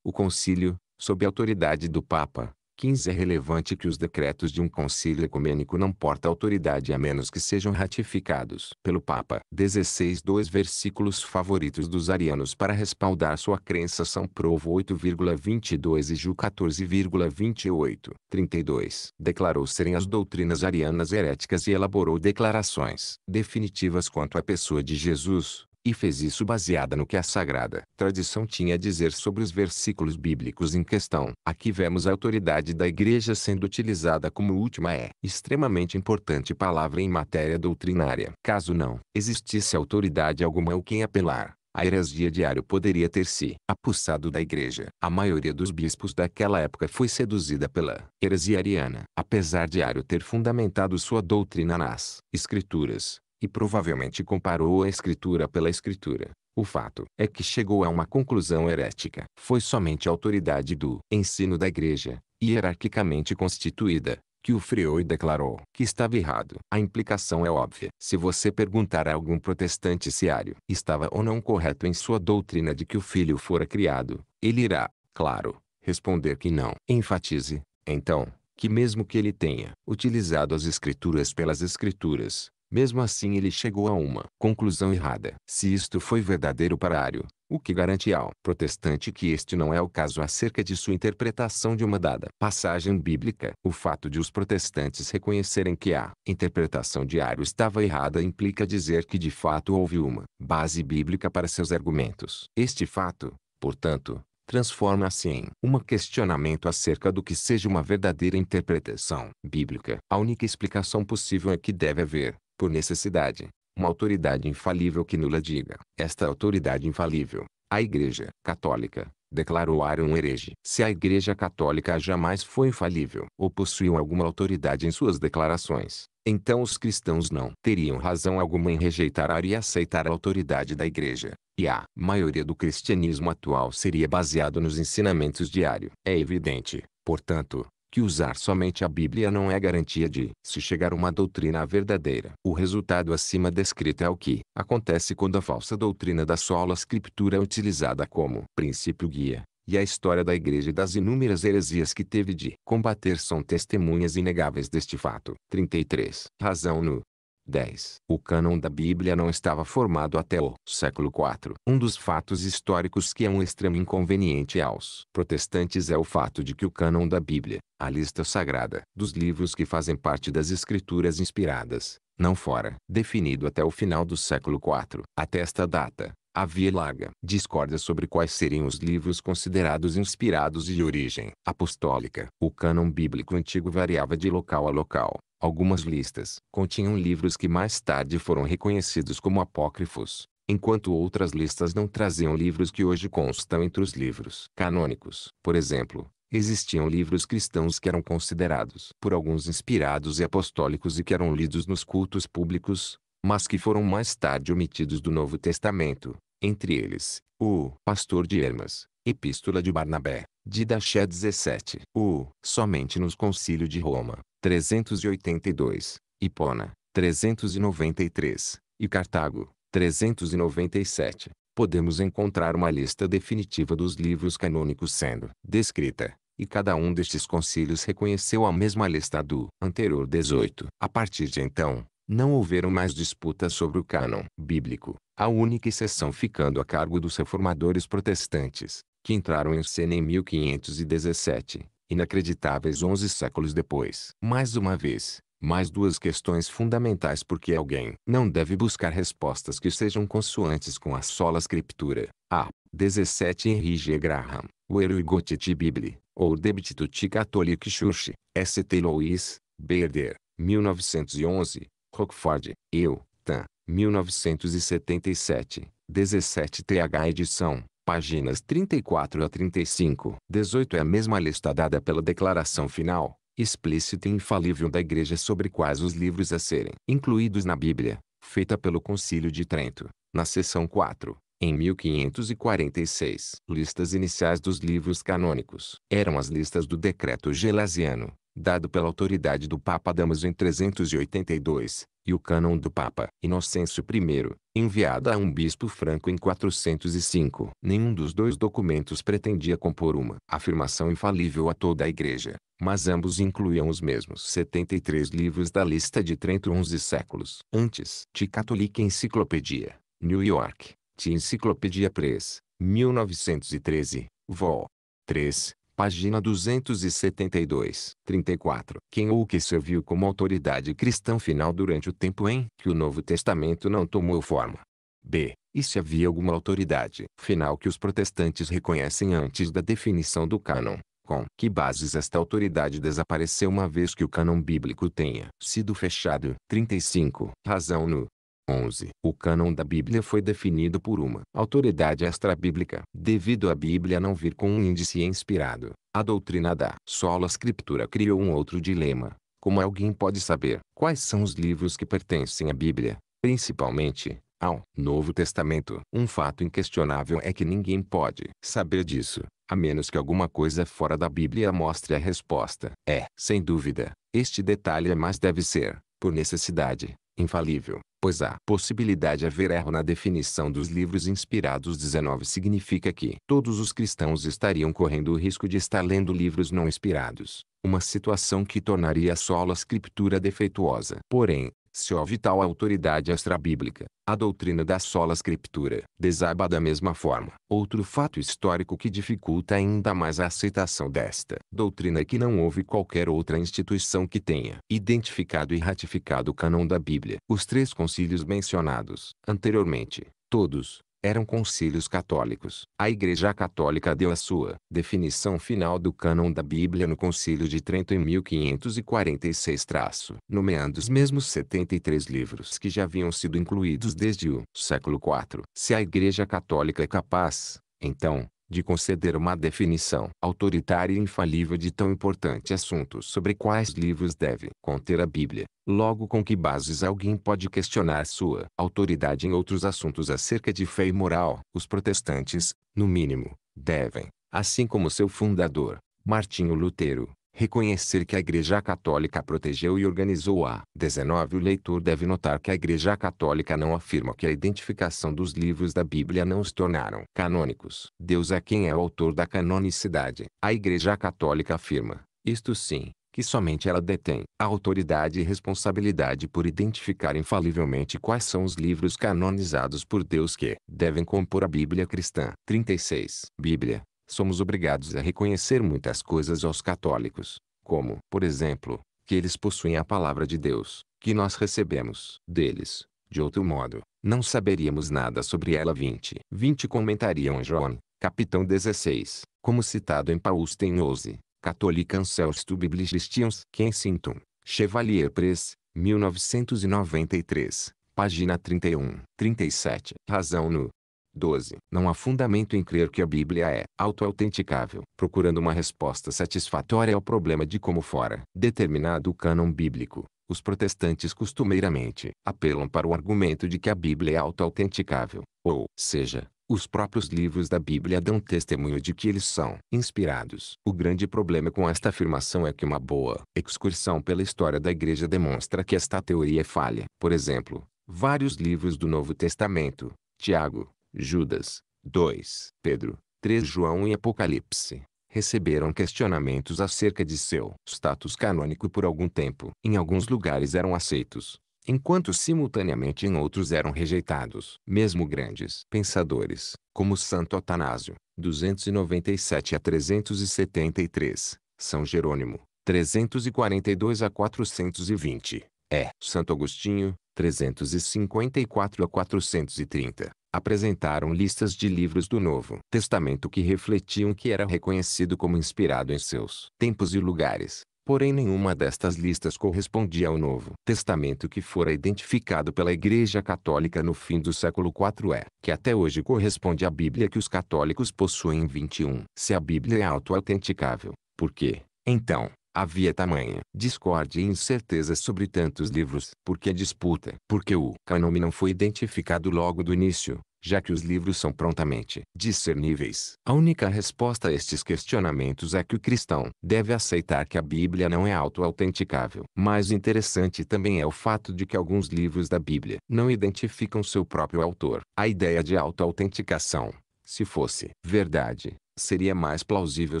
O concílio, sob a autoridade do Papa, 15 é relevante que os decretos de um concílio ecumênico não portam autoridade a menos que sejam ratificados pelo Papa. 16 Dois versículos favoritos dos arianos para respaldar sua crença são Provo 8,22 e Ju 14,28. 32. Declarou serem as doutrinas arianas heréticas e elaborou declarações definitivas quanto à pessoa de Jesus, e fez isso baseada no que a sagrada tradição tinha a dizer sobre os versículos bíblicos em questão. Aqui vemos a autoridade da igreja sendo utilizada como última é extremamente importante palavra em matéria doutrinária. Caso não existisse autoridade alguma ou quem apelar, a heresia diário poderia ter se apossado da igreja. A maioria dos bispos daquela época foi seduzida pela heresia ariana. Apesar de Ariano ter fundamentado sua doutrina nas escrituras, e provavelmente comparou a escritura pela escritura. O fato é que chegou a uma conclusão herética. Foi somente a autoridade do ensino da igreja, hierarquicamente constituída, que o freou e declarou que estava errado. A implicação é óbvia. Se você perguntar a algum protestante se estava ou não correto em sua doutrina de que o filho fora criado, ele irá, claro, responder que não. Enfatize, então, que mesmo que ele tenha utilizado as escrituras pelas escrituras, mesmo assim ele chegou a uma conclusão errada. Se isto foi verdadeiro para Ario, o que garante ao protestante que este não é o caso acerca de sua interpretação de uma dada passagem bíblica. O fato de os protestantes reconhecerem que a interpretação de Ario estava errada implica dizer que de fato houve uma base bíblica para seus argumentos. Este fato, portanto, transforma-se em um questionamento acerca do que seja uma verdadeira interpretação bíblica. A única explicação possível é que deve haver por necessidade, uma autoridade infalível que nula diga. Esta autoridade infalível, a Igreja Católica, declarou Arion um herege. Se a Igreja Católica jamais foi infalível ou possuiu alguma autoridade em suas declarações, então os cristãos não teriam razão alguma em rejeitar a e aceitar a autoridade da Igreja, e a maioria do cristianismo atual seria baseado nos ensinamentos diários. É evidente, portanto, que usar somente a Bíblia não é garantia de se chegar a uma doutrina verdadeira. O resultado acima descrito é o que acontece quando a falsa doutrina da sola escritura é utilizada como princípio guia. E a história da igreja e das inúmeras heresias que teve de combater são testemunhas inegáveis deste fato. 33. Razão no 10. O cânon da Bíblia não estava formado até o século IV. Um dos fatos históricos que é um extremo inconveniente aos protestantes é o fato de que o cânon da Bíblia, a lista sagrada dos livros que fazem parte das escrituras inspiradas, não fora definido até o final do século IV. Até esta data, a via larga discorda sobre quais seriam os livros considerados inspirados e de origem apostólica. O cânon bíblico antigo variava de local a local. Algumas listas continham livros que mais tarde foram reconhecidos como apócrifos, enquanto outras listas não traziam livros que hoje constam entre os livros canônicos. Por exemplo, existiam livros cristãos que eram considerados por alguns inspirados e apostólicos e que eram lidos nos cultos públicos, mas que foram mais tarde omitidos do Novo Testamento, entre eles, o Pastor de Hermas, Epístola de Barnabé, Didaché 17, o Somente nos Concílio de Roma, 382, Hipona, 393, e Cartago, 397. Podemos encontrar uma lista definitiva dos livros canônicos sendo descrita, e cada um destes concílios reconheceu a mesma lista do anterior 18. A partir de então, não houveram mais disputas sobre o cânon bíblico, a única exceção ficando a cargo dos reformadores protestantes, que entraram em cena em 1517, inacreditáveis 11 séculos depois. Mais uma vez, mais duas questões fundamentais porque alguém não deve buscar respostas que sejam consoantes com a sola escritura. A. 17 Henry G. Graham, O Gotiti Bibli, ou Debtituti Catholic Church, S.T. Louis, Berder, 1911, Rockford, eu, Tan, 1977, 17th edição, páginas 34 a 35. 18 é a mesma lista dada pela declaração final, explícita e infalível da Igreja sobre quais os livros a serem incluídos na Bíblia, feita pelo Concílio de Trento, na seção 4. Em 1546, listas iniciais dos livros canônicos eram as listas do decreto gelasiano, dado pela autoridade do Papa Damaso em 382, e o cânon do Papa Inocêncio I, enviado a um bispo franco em 405. Nenhum dos dois documentos pretendia compor uma afirmação infalível a toda a Igreja, mas ambos incluíam os mesmos 73 livros da lista de Trento 11 séculos antes. de Catholic Encyclopedia, New York, de Encyclopedia Press, 1913, Vol. 3, Página 272. 34. Quem ou o que serviu como autoridade cristã final durante o tempo em que o Novo Testamento não tomou forma. B. E se havia alguma autoridade final que os protestantes reconhecem antes da definição do cânon? Com que bases esta autoridade desapareceu uma vez que o cânon bíblico tenha sido fechado? 35. Razão no 11. O cânon da Bíblia foi definido por uma autoridade extrabíblica. Devido à Bíblia não vir com um índice inspirado, a doutrina da sola escritura criou um outro dilema. Como alguém pode saber quais são os livros que pertencem à Bíblia, principalmente ao Novo Testamento? Um fato inquestionável é que ninguém pode saber disso, a menos que alguma coisa fora da Bíblia mostre a resposta. É, sem dúvida, este detalhe é mais deve ser, por necessidade, infalível, pois a possibilidade de haver erro na definição dos livros inspirados 19 significa que todos os cristãos estariam correndo o risco de estar lendo livros não inspirados, uma situação que tornaria a sola escritura defeituosa. Porém, se houve tal autoridade extrabíblica, a doutrina da sola escritura desaba da mesma forma. Outro fato histórico que dificulta ainda mais a aceitação desta doutrina é que não houve qualquer outra instituição que tenha identificado e ratificado o canon da Bíblia. Os três concílios mencionados anteriormente, todos, eram concílios católicos. A Igreja Católica deu a sua definição final do cânon da Bíblia no Concílio de Trento em 1546. Traço, nomeando os mesmos 73 livros que já haviam sido incluídos desde o século IV. Se a Igreja Católica é capaz, então, de conceder uma definição autoritária e infalível de tão importante assunto sobre quais livros deve conter a Bíblia. Logo com que bases alguém pode questionar sua autoridade em outros assuntos acerca de fé e moral? Os protestantes, no mínimo, devem, assim como seu fundador, Martinho Lutero, reconhecer que a Igreja Católica protegeu e organizou a 19. O leitor deve notar que a Igreja Católica não afirma que a identificação dos livros da Bíblia não os tornaram canônicos. Deus é quem é o autor da canonicidade. A Igreja Católica afirma, isto sim, que somente ela detém a autoridade e responsabilidade por identificar infalivelmente quais são os livros canonizados por Deus que devem compor a Bíblia cristã. 36. Bíblia, somos obrigados a reconhecer muitas coisas aos católicos, como, por exemplo, que eles possuem a palavra de Deus, que nós recebemos deles. De outro modo, não saberíamos nada sobre ela. 20. 20 comentariam João, capitão 16, como citado em Pausten 11, Catholican Celstu Biblicistions Kensington, Chevalier Press, 1993, página 31. 37. Razão no 12. Não há fundamento em crer que a Bíblia é autoautenticável, procurando uma resposta satisfatória ao problema de como fora determinado o cânon bíblico. Os protestantes costumeiramente apelam para o argumento de que a Bíblia é autoautenticável, ou seja, os próprios livros da Bíblia dão testemunho de que eles são inspirados. O grande problema com esta afirmação é que uma boa excursão pela história da Igreja demonstra que esta teoria é falha. Por exemplo, vários livros do Novo Testamento, Tiago, Judas, 2 Pedro, 3 João e Apocalipse, receberam questionamentos acerca de seu status canônico por algum tempo. Em alguns lugares eram aceitos, enquanto simultaneamente em outros eram rejeitados. Mesmo grandes pensadores, como Santo Atanásio, 297 a 373, São Jerônimo, 342 a 420, é Santo Agostinho, 354 a 430, apresentaram listas de livros do Novo Testamento que refletiam que era reconhecido como inspirado em seus tempos e lugares. Porém nenhuma destas listas correspondia ao Novo Testamento que fora identificado pela Igreja Católica no fim do século IV é, que até hoje corresponde à Bíblia que os católicos possuem em 21. Se a Bíblia é auto-autenticável, por que, então, Havia tamanha discórdia e incerteza sobre tantos livros. Por que disputa? Porque o canome não foi identificado logo do início, já que os livros são prontamente discerníveis. A única resposta a estes questionamentos é que o cristão deve aceitar que a Bíblia não é autoautenticável. Mais interessante também é o fato de que alguns livros da Bíblia não identificam seu próprio autor. A ideia de autoautenticação. Se fosse verdade, seria mais plausível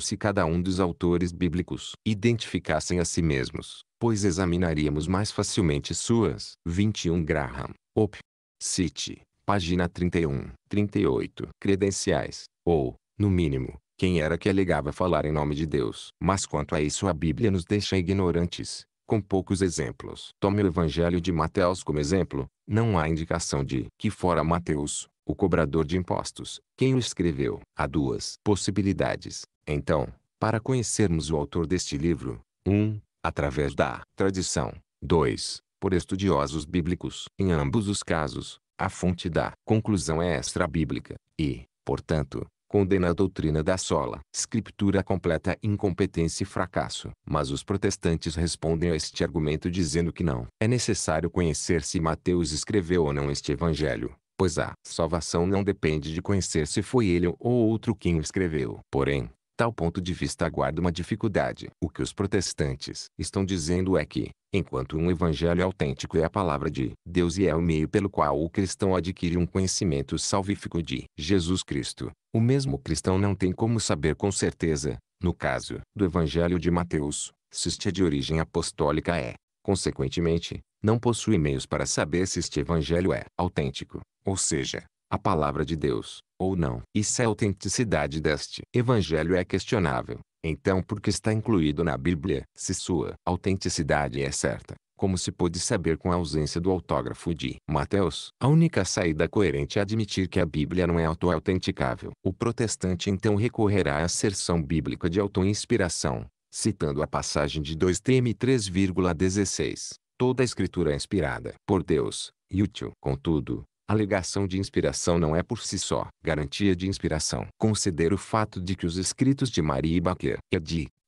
se cada um dos autores bíblicos identificassem a si mesmos, pois examinaríamos mais facilmente suas. 21 Graham, Op. City, página 31, 38. Credenciais, ou, no mínimo, quem era que alegava falar em nome de Deus. Mas quanto a isso a Bíblia nos deixa ignorantes, com poucos exemplos. Tome o Evangelho de Mateus como exemplo, não há indicação de que fora Mateus, o cobrador de impostos, quem o escreveu. Há duas possibilidades, então, para conhecermos o autor deste livro. 1. Um, através da tradição. 2. Por estudiosos bíblicos. Em ambos os casos, a fonte da conclusão é extra-bíblica e, portanto, condena a doutrina da sola escritura completa incompetência e fracasso. Mas os protestantes respondem a este argumento dizendo que não. É necessário conhecer se Mateus escreveu ou não este evangelho. Pois a salvação não depende de conhecer se foi ele ou outro quem o escreveu. Porém, tal ponto de vista aguarda uma dificuldade. O que os protestantes estão dizendo é que, enquanto um evangelho autêntico é a palavra de Deus e é o meio pelo qual o cristão adquire um conhecimento salvífico de Jesus Cristo, o mesmo cristão não tem como saber com certeza, no caso do evangelho de Mateus, se este é de origem apostólica é, consequentemente, não possui meios para saber se este evangelho é autêntico, ou seja, a palavra de Deus ou não. E se a autenticidade deste evangelho é questionável, então por que está incluído na Bíblia? Se sua autenticidade é certa, como se pôde saber com a ausência do autógrafo de Mateus. A única saída coerente é admitir que a Bíblia não é auto-autenticável. O protestante então recorrerá à asserção bíblica de auto-inspiração, citando a passagem de 2 TM 3,16. Toda a escritura é inspirada por Deus e útil. Contudo, alegação de inspiração não é por si só garantia de inspiração. Conceder o fato de que os escritos de Marie baker é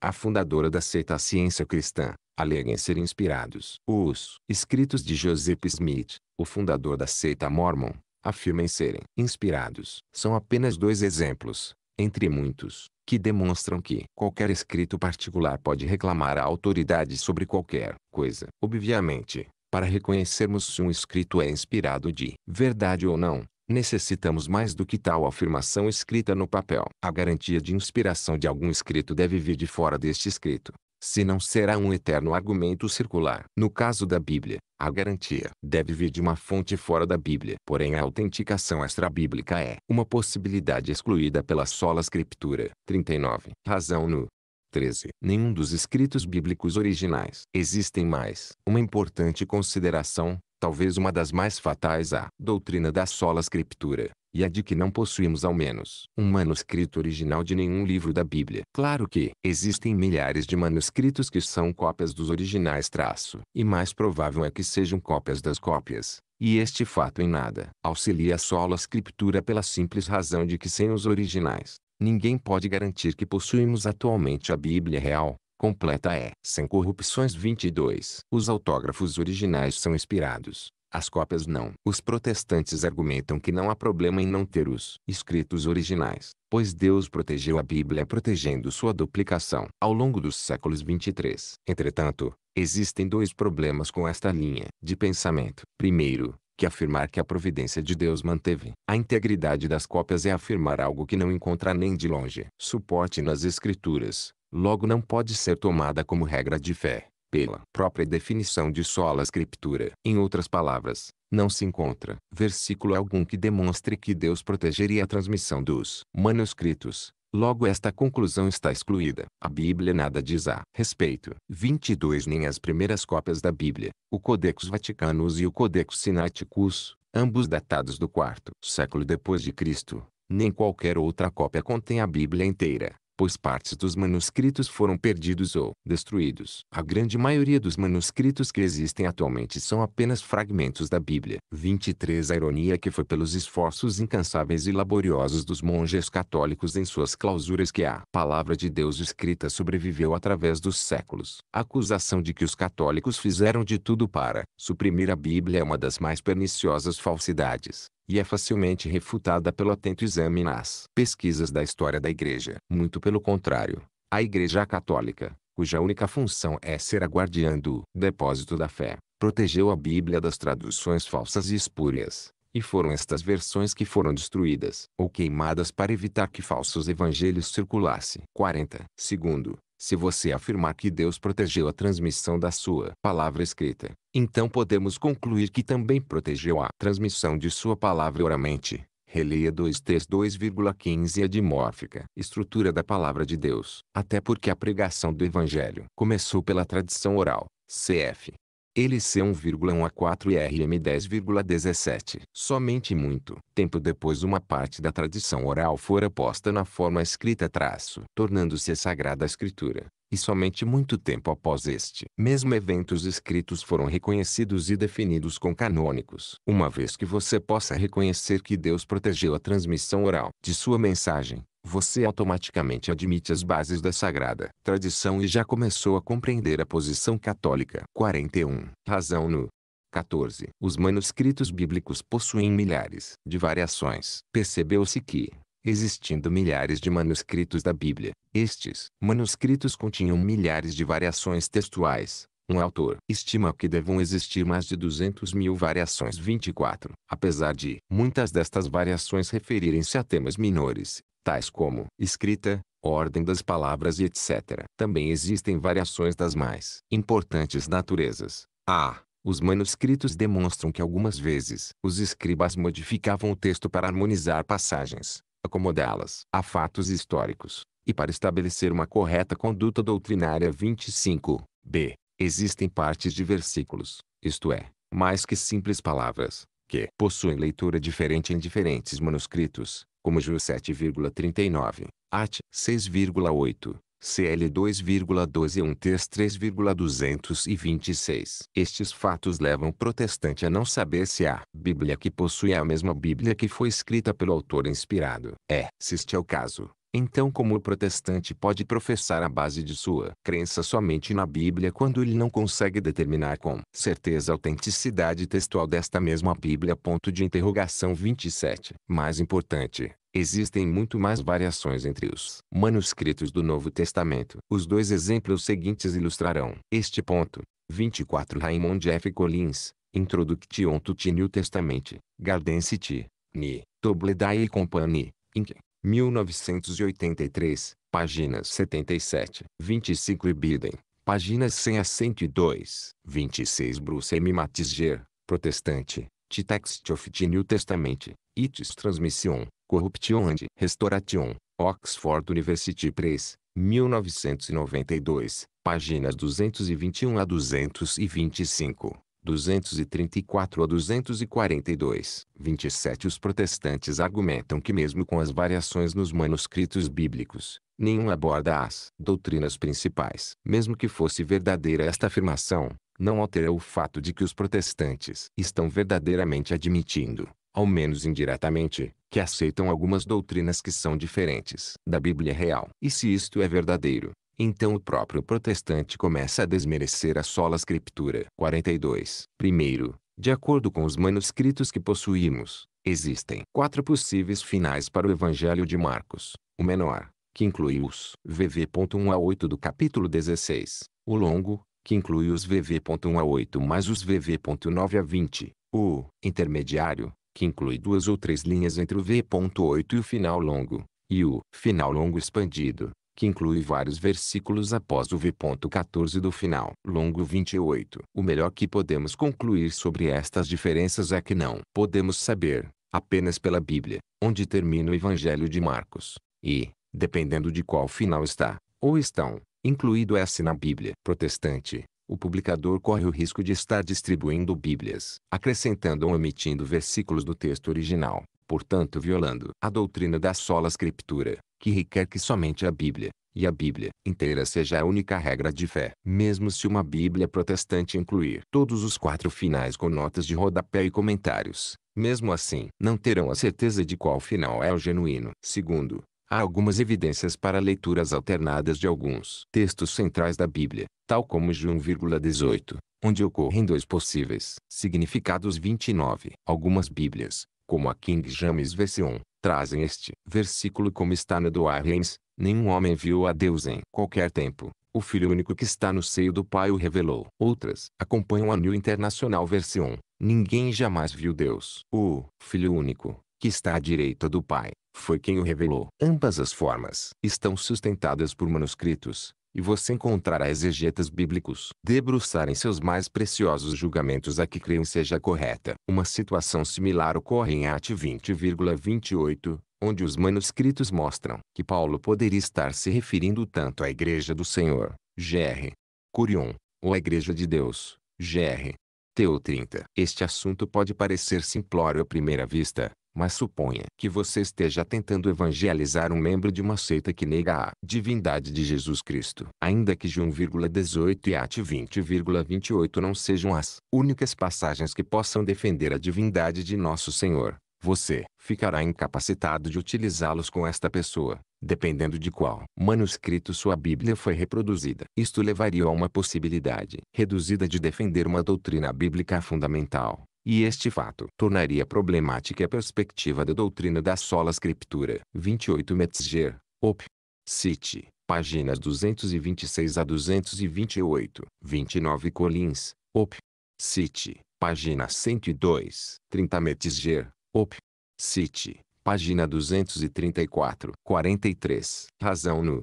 a fundadora da seita Ciência Cristã, aleguem ser inspirados. Os escritos de Joseph Smith, o fundador da seita Mormon, afirmem serem inspirados. São apenas dois exemplos, entre muitos, que demonstram que qualquer escrito particular pode reclamar a autoridade sobre qualquer coisa. Obviamente, para reconhecermos se um escrito é inspirado de verdade ou não, necessitamos mais do que tal afirmação escrita no papel. A garantia de inspiração de algum escrito deve vir de fora deste escrito, se não será um eterno argumento circular. No caso da Bíblia, a garantia deve vir de uma fonte fora da Bíblia. Porém, a autenticação extra-bíblica é uma possibilidade excluída pela sola escritura. 39. Razão no 13. Nenhum dos escritos bíblicos originais. Existem mais. Uma importante consideração, talvez uma das mais fatais à doutrina da sola escritura, e a de que não possuímos ao menos um manuscrito original de nenhum livro da Bíblia. Claro que existem milhares de manuscritos que são cópias dos originais traço, e mais provável é que sejam cópias das cópias. E este fato em nada auxilia a sola escritura pela simples razão de que sem os originais, ninguém pode garantir que possuímos atualmente a Bíblia real, completa é, sem corrupções 22. Os autógrafos originais são inspirados, as cópias não. Os protestantes argumentam que não há problema em não ter os escritos originais, pois Deus protegeu a Bíblia protegendo sua duplicação ao longo dos séculos 23. Entretanto, existem dois problemas com esta linha de pensamento. Primeiro, que afirmar que a providência de Deus manteve a integridade das cópias é afirmar algo que não encontra nem de longe suporte nas Escrituras, logo não pode ser tomada como regra de fé, pela própria definição de sola Escritura. Em outras palavras, não se encontra versículo algum que demonstre que Deus protegeria a transmissão dos manuscritos, Logo esta conclusão está excluída. A Bíblia nada diz a respeito. 22 Nem as primeiras cópias da Bíblia, o Codex Vaticanus e o Codex Sinaiticus, ambos datados do quarto século depois de Cristo, nem qualquer outra cópia contém a Bíblia inteira pois partes dos manuscritos foram perdidos ou destruídos. A grande maioria dos manuscritos que existem atualmente são apenas fragmentos da Bíblia. 23 A ironia que foi pelos esforços incansáveis e laboriosos dos monges católicos em suas clausuras que a palavra de Deus escrita sobreviveu através dos séculos. A acusação de que os católicos fizeram de tudo para suprimir a Bíblia é uma das mais perniciosas falsidades e é facilmente refutada pelo atento exame nas pesquisas da história da Igreja. Muito pelo contrário, a Igreja Católica, cuja única função é ser a guardiã do depósito da fé, protegeu a Bíblia das traduções falsas e espúrias, e foram estas versões que foram destruídas ou queimadas para evitar que falsos evangelhos circulassem. 40. Segundo, se você afirmar que Deus protegeu a transmissão da sua palavra escrita, então podemos concluir que também protegeu a transmissão de sua palavra oralmente. Releia 2.3.2,15 a dimórfica estrutura da palavra de Deus, até porque a pregação do Evangelho começou pela tradição oral. Cf. LC 1,1 a 4 e RM 10,17. Somente muito tempo depois uma parte da tradição oral fora posta na forma escrita traço, tornando-se a Sagrada Escritura. E somente muito tempo após este mesmo eventos escritos foram reconhecidos e definidos como canônicos. Uma vez que você possa reconhecer que Deus protegeu a transmissão oral de sua mensagem, você automaticamente admite as bases da sagrada tradição e já começou a compreender a posição católica. 41. Razão no 14. Os manuscritos bíblicos possuem milhares de variações. Percebeu-se que, existindo milhares de manuscritos da Bíblia, estes manuscritos continham milhares de variações textuais, um autor estima que devam existir mais de 200 mil variações 24, apesar de muitas destas variações referirem-se a temas menores, tais como escrita, ordem das palavras e etc. Também existem variações das mais importantes naturezas. A. Os manuscritos demonstram que algumas vezes os escribas modificavam o texto para harmonizar passagens, acomodá-las a fatos históricos, e para estabelecer uma correta conduta doutrinária 25. B. Existem partes de versículos, isto é, mais que simples palavras, que possuem leitura diferente em diferentes manuscritos, como Ju 7,39, At 6,8, CL 2,12 e 1 Ts 3,226. Estes fatos levam o protestante a não saber se a Bíblia que possui é a mesma Bíblia que foi escrita pelo autor inspirado. É, se este é o caso, então, como o protestante pode professar a base de sua crença somente na Bíblia quando ele não consegue determinar com certeza a autenticidade textual desta mesma Bíblia? Ponto de interrogação 27. Mais importante, Existem muito mais variações entre os manuscritos do Novo Testamento. Os dois exemplos seguintes ilustrarão este ponto. 24 Raymond F. Collins, Introduction to New Testament, Garden City, Ni, Tobledai Company, Inc., 1983, páginas 77, 25 Biden, páginas 100 a 102, 26 Bruce M. Matiger, protestante, Text of the New Testament, Its Transmission, Corruption and Restauration, Oxford University Press, 1992, páginas 221 a 225. 234 a 242. 27 Os protestantes argumentam que mesmo com as variações nos manuscritos bíblicos, nenhum aborda as doutrinas principais. Mesmo que fosse verdadeira esta afirmação, não altera o fato de que os protestantes estão verdadeiramente admitindo, ao menos indiretamente, que aceitam algumas doutrinas que são diferentes da Bíblia real. E se isto é verdadeiro, então o próprio protestante começa a desmerecer a sola escritura. 42. Primeiro, de acordo com os manuscritos que possuímos, existem quatro possíveis finais para o Evangelho de Marcos. O menor, que inclui os VV.1 a 8 do capítulo 16. O longo, que inclui os VV.1 a 8 mais os VV.9 a 20. O intermediário, que inclui duas ou três linhas entre o V.8 e o final longo. E o final longo expandido, que inclui vários versículos após o V.14 do final. Longo 28. O melhor que podemos concluir sobre estas diferenças é que não podemos saber, apenas pela Bíblia, onde termina o Evangelho de Marcos, e, dependendo de qual final está, ou estão, incluído essa na Bíblia protestante. O publicador corre o risco de estar distribuindo Bíblias, acrescentando ou omitindo versículos do texto original, portanto violando a doutrina da sola escritura que requer que somente a Bíblia, e a Bíblia inteira seja a única regra de fé. Mesmo se uma Bíblia protestante incluir todos os quatro finais com notas de rodapé e comentários, mesmo assim, não terão a certeza de qual final é o genuíno. Segundo, há algumas evidências para leituras alternadas de alguns textos centrais da Bíblia, tal como João 1,18, onde ocorrem dois possíveis significados 29. Algumas Bíblias, como a King James Version, trazem este versículo como está no do Ariens, nenhum homem viu a Deus em qualquer tempo. O Filho único que está no seio do Pai o revelou. Outras acompanham a New Internacional Versão. Ninguém jamais viu Deus. O Filho único, que está à direita do Pai, foi quem o revelou. Ambas as formas estão sustentadas por manuscritos, e você encontrará exegetas bíblicos debruçarem seus mais preciosos julgamentos a que creiam seja correta. Uma situação similar ocorre em Atos 20,28, onde os manuscritos mostram que Paulo poderia estar se referindo tanto à Igreja do Senhor, GR. Curion, ou à Igreja de Deus, GR. Teu 30. Este assunto pode parecer simplório à primeira vista, mas suponha que você esteja tentando evangelizar um membro de uma seita que nega a divindade de Jesus Cristo. Ainda que João 18 e Atos 20,28 não sejam as únicas passagens que possam defender a divindade de nosso Senhor, você ficará incapacitado de utilizá-los com esta pessoa, dependendo de qual manuscrito sua Bíblia foi reproduzida. Isto levaria a uma possibilidade reduzida de defender uma doutrina bíblica fundamental, e este fato tornaria problemática a perspectiva da doutrina da sola scriptura. 28 Metzger, op. City, páginas 226 a 228. 29 Collins, op. City, página 102. 30 Metzger, op. City, página 234. 43. Razão no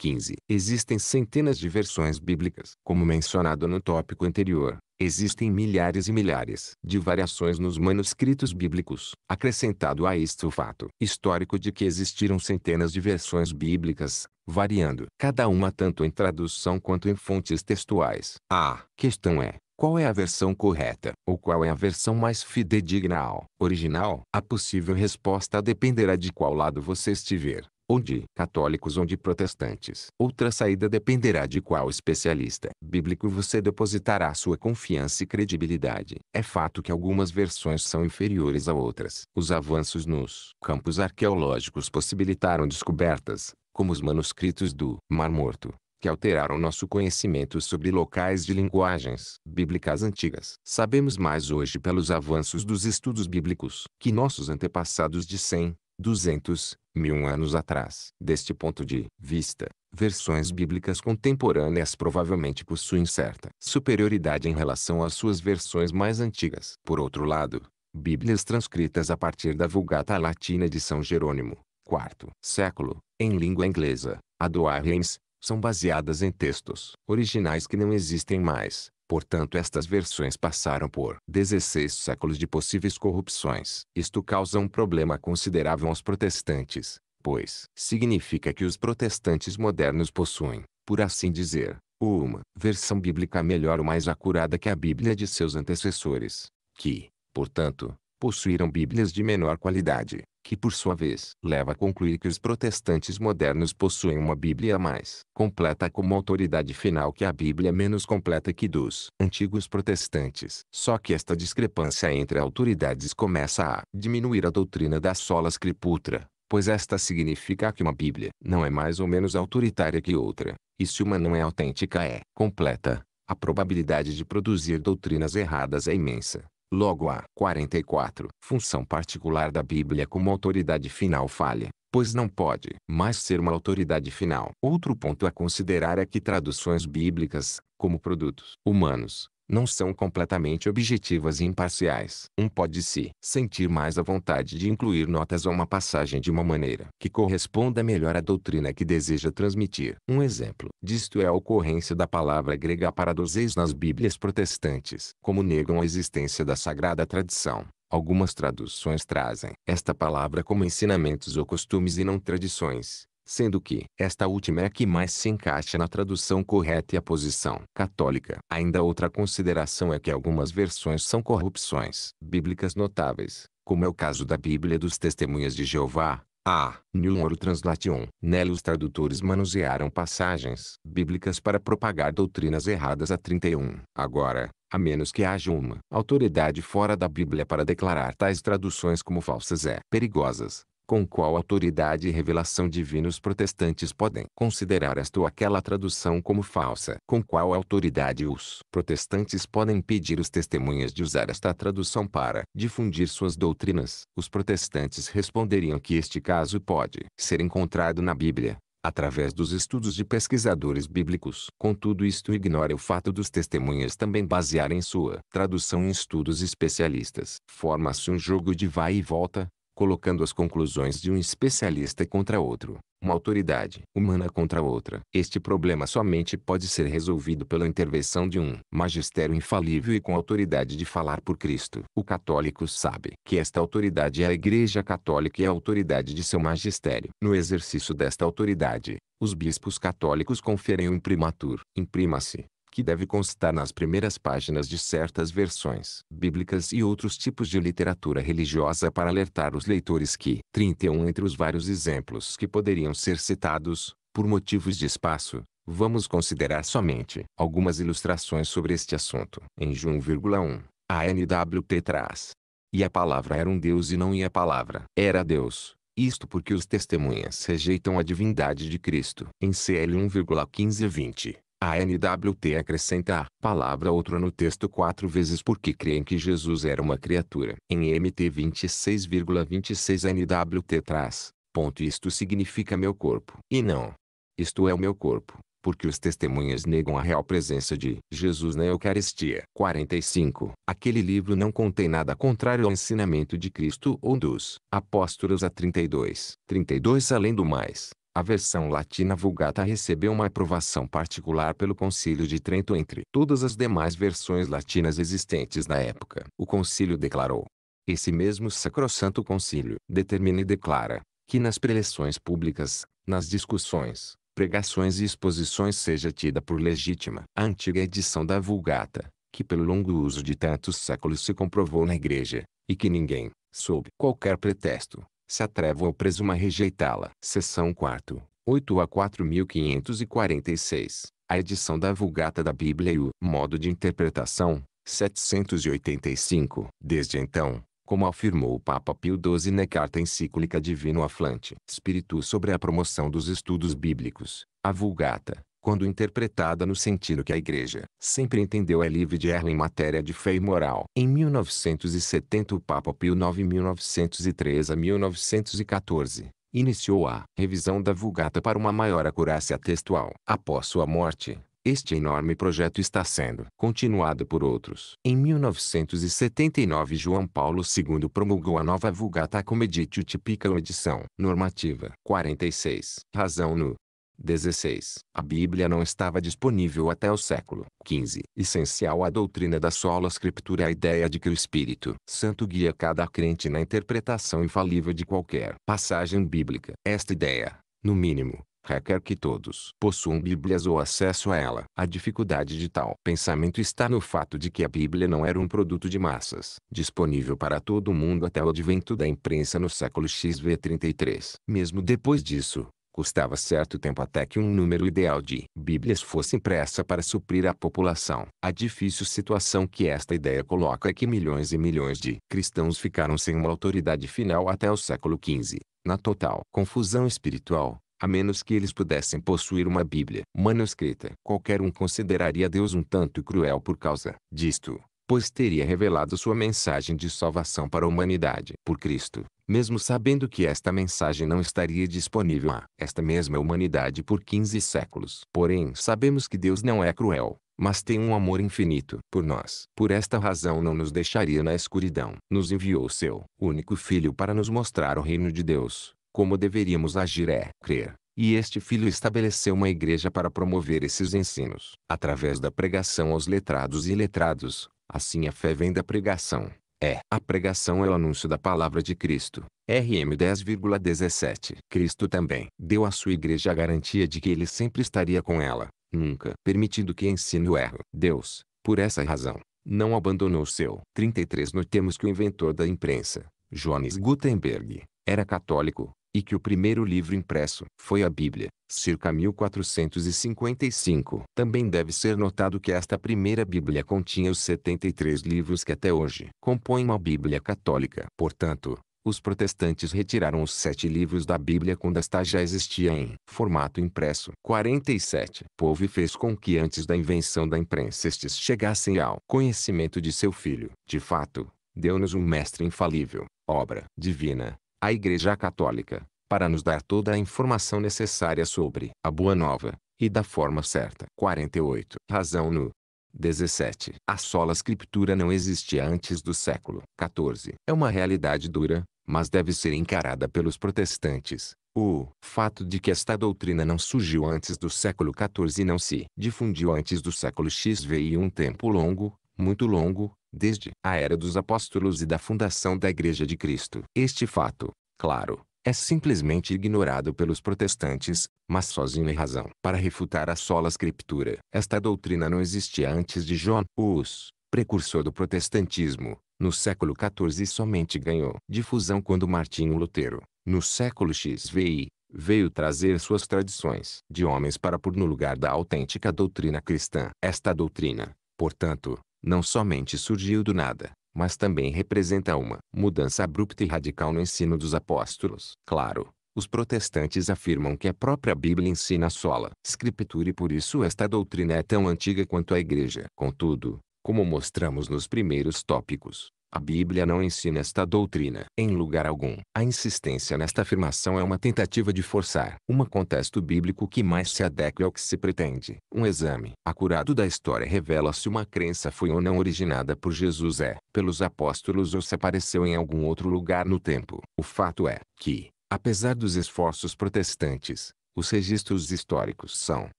15. Existem centenas de versões bíblicas, como mencionado no tópico anterior, Existem milhares e milhares de variações nos manuscritos bíblicos. Acrescentado a isto o fato histórico de que existiram centenas de versões bíblicas, variando cada uma tanto em tradução quanto em fontes textuais. A questão é, qual é a versão correta? Ou qual é a versão mais fidedigna ao original? A possível resposta dependerá de qual lado você estiver onde católicos onde protestantes. Outra saída dependerá de qual especialista bíblico você depositará sua confiança e credibilidade. É fato que algumas versões são inferiores a outras. Os avanços nos campos arqueológicos possibilitaram descobertas, como os manuscritos do Mar Morto, que alteraram nosso conhecimento sobre locais de linguagens bíblicas antigas. Sabemos mais hoje pelos avanços dos estudos bíblicos que nossos antepassados de 100, 200 mil anos atrás. Deste ponto de vista, versões bíblicas contemporâneas provavelmente possuem certa superioridade em relação às suas versões mais antigas. Por outro lado, Bíblias transcritas a partir da Vulgata Latina de São Jerônimo, 4 século, em língua inglesa, a do Arrens, são baseadas em textos originais que não existem mais. Portanto estas versões passaram por 16 séculos de possíveis corrupções. Isto causa um problema considerável aos protestantes, pois significa que os protestantes modernos possuem, por assim dizer, uma versão bíblica melhor ou mais acurada que a Bíblia de seus antecessores, que, portanto, possuíram Bíblias de menor qualidade que por sua vez leva a concluir que os protestantes modernos possuem uma Bíblia mais completa como autoridade final que a Bíblia menos completa que dos antigos protestantes. Só que esta discrepância entre autoridades começa a diminuir a doutrina da sola scriptura, pois esta significa que uma Bíblia não é mais ou menos autoritária que outra, e se uma não é autêntica é completa, a probabilidade de produzir doutrinas erradas é imensa. Logo a 44 função particular da Bíblia como autoridade final falha, pois não pode mais ser uma autoridade final. Outro ponto a considerar é que traduções bíblicas, como produtos humanos, não são completamente objetivas e imparciais. Um pode se sentir mais à vontade de incluir notas ou uma passagem de uma maneira que corresponda melhor à doutrina que deseja transmitir. Um exemplo disto é a ocorrência da palavra grega paradoseis nas Bíblias protestantes, como negam a existência da sagrada tradição. Algumas traduções trazem esta palavra como ensinamentos ou costumes e não tradições, sendo que esta última é a que mais se encaixa na tradução correta e a posição católica. Ainda outra consideração é que algumas versões são corrupções bíblicas notáveis, como é o caso da Bíblia dos Testemunhas de Jeová, a New World Translation. Nela os tradutores manusearam passagens bíblicas para propagar doutrinas erradas a 31. Agora, a menos que haja uma autoridade fora da Bíblia para declarar tais traduções como falsas é perigosas, com qual autoridade e revelação divina os protestantes podem considerar esta ou aquela tradução como falsa? Com qual autoridade os protestantes podem pedir os testemunhas de usar esta tradução para difundir suas doutrinas? Os protestantes responderiam que este caso pode ser encontrado na Bíblia, através dos estudos de pesquisadores bíblicos. Contudo isto ignora o fato dos testemunhas também basearem sua tradução em estudos especialistas. Forma-se um jogo de vai e volta, colocando as conclusões de um especialista contra outro, uma autoridade humana contra outra. Este problema somente pode ser resolvido pela intervenção de um magistério infalível e com autoridade de falar por Cristo. O católico sabe que esta autoridade é a Igreja Católica e a autoridade de seu magistério. No exercício desta autoridade, os bispos católicos conferem o imprimatur. Imprima-se, que deve constar nas primeiras páginas de certas versões bíblicas e outros tipos de literatura religiosa para alertar os leitores que 31 entre os vários exemplos que poderiam ser citados, por motivos de espaço, vamos considerar somente algumas ilustrações sobre este assunto. Em João 1,1, a NWT traz. E a palavra era um Deus e não e a palavra era Deus. Isto porque os testemunhas rejeitam a divindade de Cristo. Em CL 1,15 a 20, a NWT acrescenta a palavra outro no texto quatro vezes porque creem que Jesus era uma criatura. Em MT 26,26 NWT traz, ponto isto significa meu corpo. E não, isto é o meu corpo, porque os testemunhas negam a real presença de Jesus na Eucaristia. 45. Aquele livro não contém nada contrário ao ensinamento de Cristo ou dos apóstolos a 32. 32 Além do mais, a versão latina Vulgata recebeu uma aprovação particular pelo Concílio de Trento entre todas as demais versões latinas existentes na época. O concílio declarou: esse mesmo sacrossanto concílio determina e declara que nas preleções públicas, nas discussões, pregações e exposições seja tida por legítima a antiga edição da Vulgata, que pelo longo uso de tantos séculos se comprovou na Igreja, e que ninguém, sob qualquer pretexto, se atrevo ou presuma rejeitá-la. Seção 4. 8 a 4546. A edição da Vulgata da Bíblia e o Modo de Interpretação, 785. Desde então, como afirmou o Papa Pio XII na carta encíclica Divino Aflante, Espírito sobre a promoção dos estudos bíblicos, a Vulgata, quando interpretada no sentido que a Igreja sempre entendeu é livre de erro em matéria de fé e moral. Em 1970 o Papa Pio IX 1903 a 1914 iniciou a revisão da Vulgata para uma maior acurácia textual. Após sua morte, este enorme projeto está sendo continuado por outros. Em 1979 João Paulo II promulgou a nova Vulgata Comeditio Typica edição normativa 46. Razão no 16. A Bíblia não estava disponível até o século XV. Essencial à doutrina da sola escritura é a ideia de que o Espírito Santo guia cada crente na interpretação infalível de qualquer passagem bíblica. Esta ideia, no mínimo, requer que todos possuam Bíblias ou acesso a ela. A dificuldade de tal pensamento está no fato de que a Bíblia não era um produto de massas, disponível para todo mundo até o advento da imprensa no século XV 33. Mesmo depois disso, Custava certo tempo até que um número ideal de Bíblias fosse impressa para suprir a população. A difícil situação que esta ideia coloca é que milhões e milhões de cristãos ficaram sem uma autoridade final até o século XV, na total confusão espiritual, a menos que eles pudessem possuir uma Bíblia manuscrita. Qualquer um consideraria Deus um tanto cruel por causa disto pois teria revelado sua mensagem de salvação para a humanidade por Cristo, mesmo sabendo que esta mensagem não estaria disponível a esta mesma humanidade por 15 séculos. Porém, sabemos que Deus não é cruel, mas tem um amor infinito por nós. Por esta razão não nos deixaria na escuridão. Nos enviou seu único filho para nos mostrar o reino de Deus. Como deveríamos agir é crer. E este filho estabeleceu uma igreja para promover esses ensinos, através da pregação aos letrados e letrados, Assim a fé vem da pregação. É. A pregação é o anúncio da palavra de Cristo. RM 10,17 Cristo também deu à sua igreja a garantia de que ele sempre estaria com ela, nunca permitindo que ensine o erro. Deus, por essa razão, não abandonou seu. 33 Notemos que o inventor da imprensa, Johannes Gutenberg, era católico, e que o primeiro livro impresso foi a Bíblia, cerca 1455. Também deve ser notado que esta primeira Bíblia continha os 73 livros que até hoje compõem uma Bíblia católica. Portanto, os protestantes retiraram os sete livros da Bíblia quando esta já existia em formato impresso. 47. Povo fez com que antes da invenção da imprensa estes chegassem ao conhecimento de seu filho. De fato, deu-nos um mestre infalível, obra divina, a Igreja Católica, para nos dar toda a informação necessária sobre a Boa Nova, e da forma certa. 48. Razão no 17. A sola escritura não existia antes do século 14. É uma realidade dura, mas deve ser encarada pelos protestantes. O fato de que esta doutrina não surgiu antes do século XIV e não se difundiu antes do século X veio um tempo longo, muito longo, desde a era dos apóstolos e da fundação da Igreja de Cristo. Este fato, claro, é simplesmente ignorado pelos protestantes, mas sozinho em razão. Para refutar a sola escritura, esta doutrina não existia antes de John Hus, precursor do protestantismo, no século XIV e somente ganhou difusão quando Martinho Lutero, no século XVI, veio trazer suas tradições de homens para pôr no lugar da autêntica doutrina cristã. Esta doutrina, portanto, não somente surgiu do nada, mas também representa uma mudança abrupta e radical no ensino dos apóstolos. Claro, os protestantes afirmam que a própria Bíblia ensina a sola escritura e por isso esta doutrina é tão antiga quanto a Igreja. Contudo, como mostramos nos primeiros tópicos, a Bíblia não ensina esta doutrina. Em lugar algum, a insistência nesta afirmação é uma tentativa de forçar um contexto bíblico que mais se adequa ao que se pretende. Um exame acurado da história revela se uma crença foi ou não originada por Jesus é, pelos apóstolos ou se apareceu em algum outro lugar no tempo. O fato é que, apesar dos esforços protestantes, os registros históricos são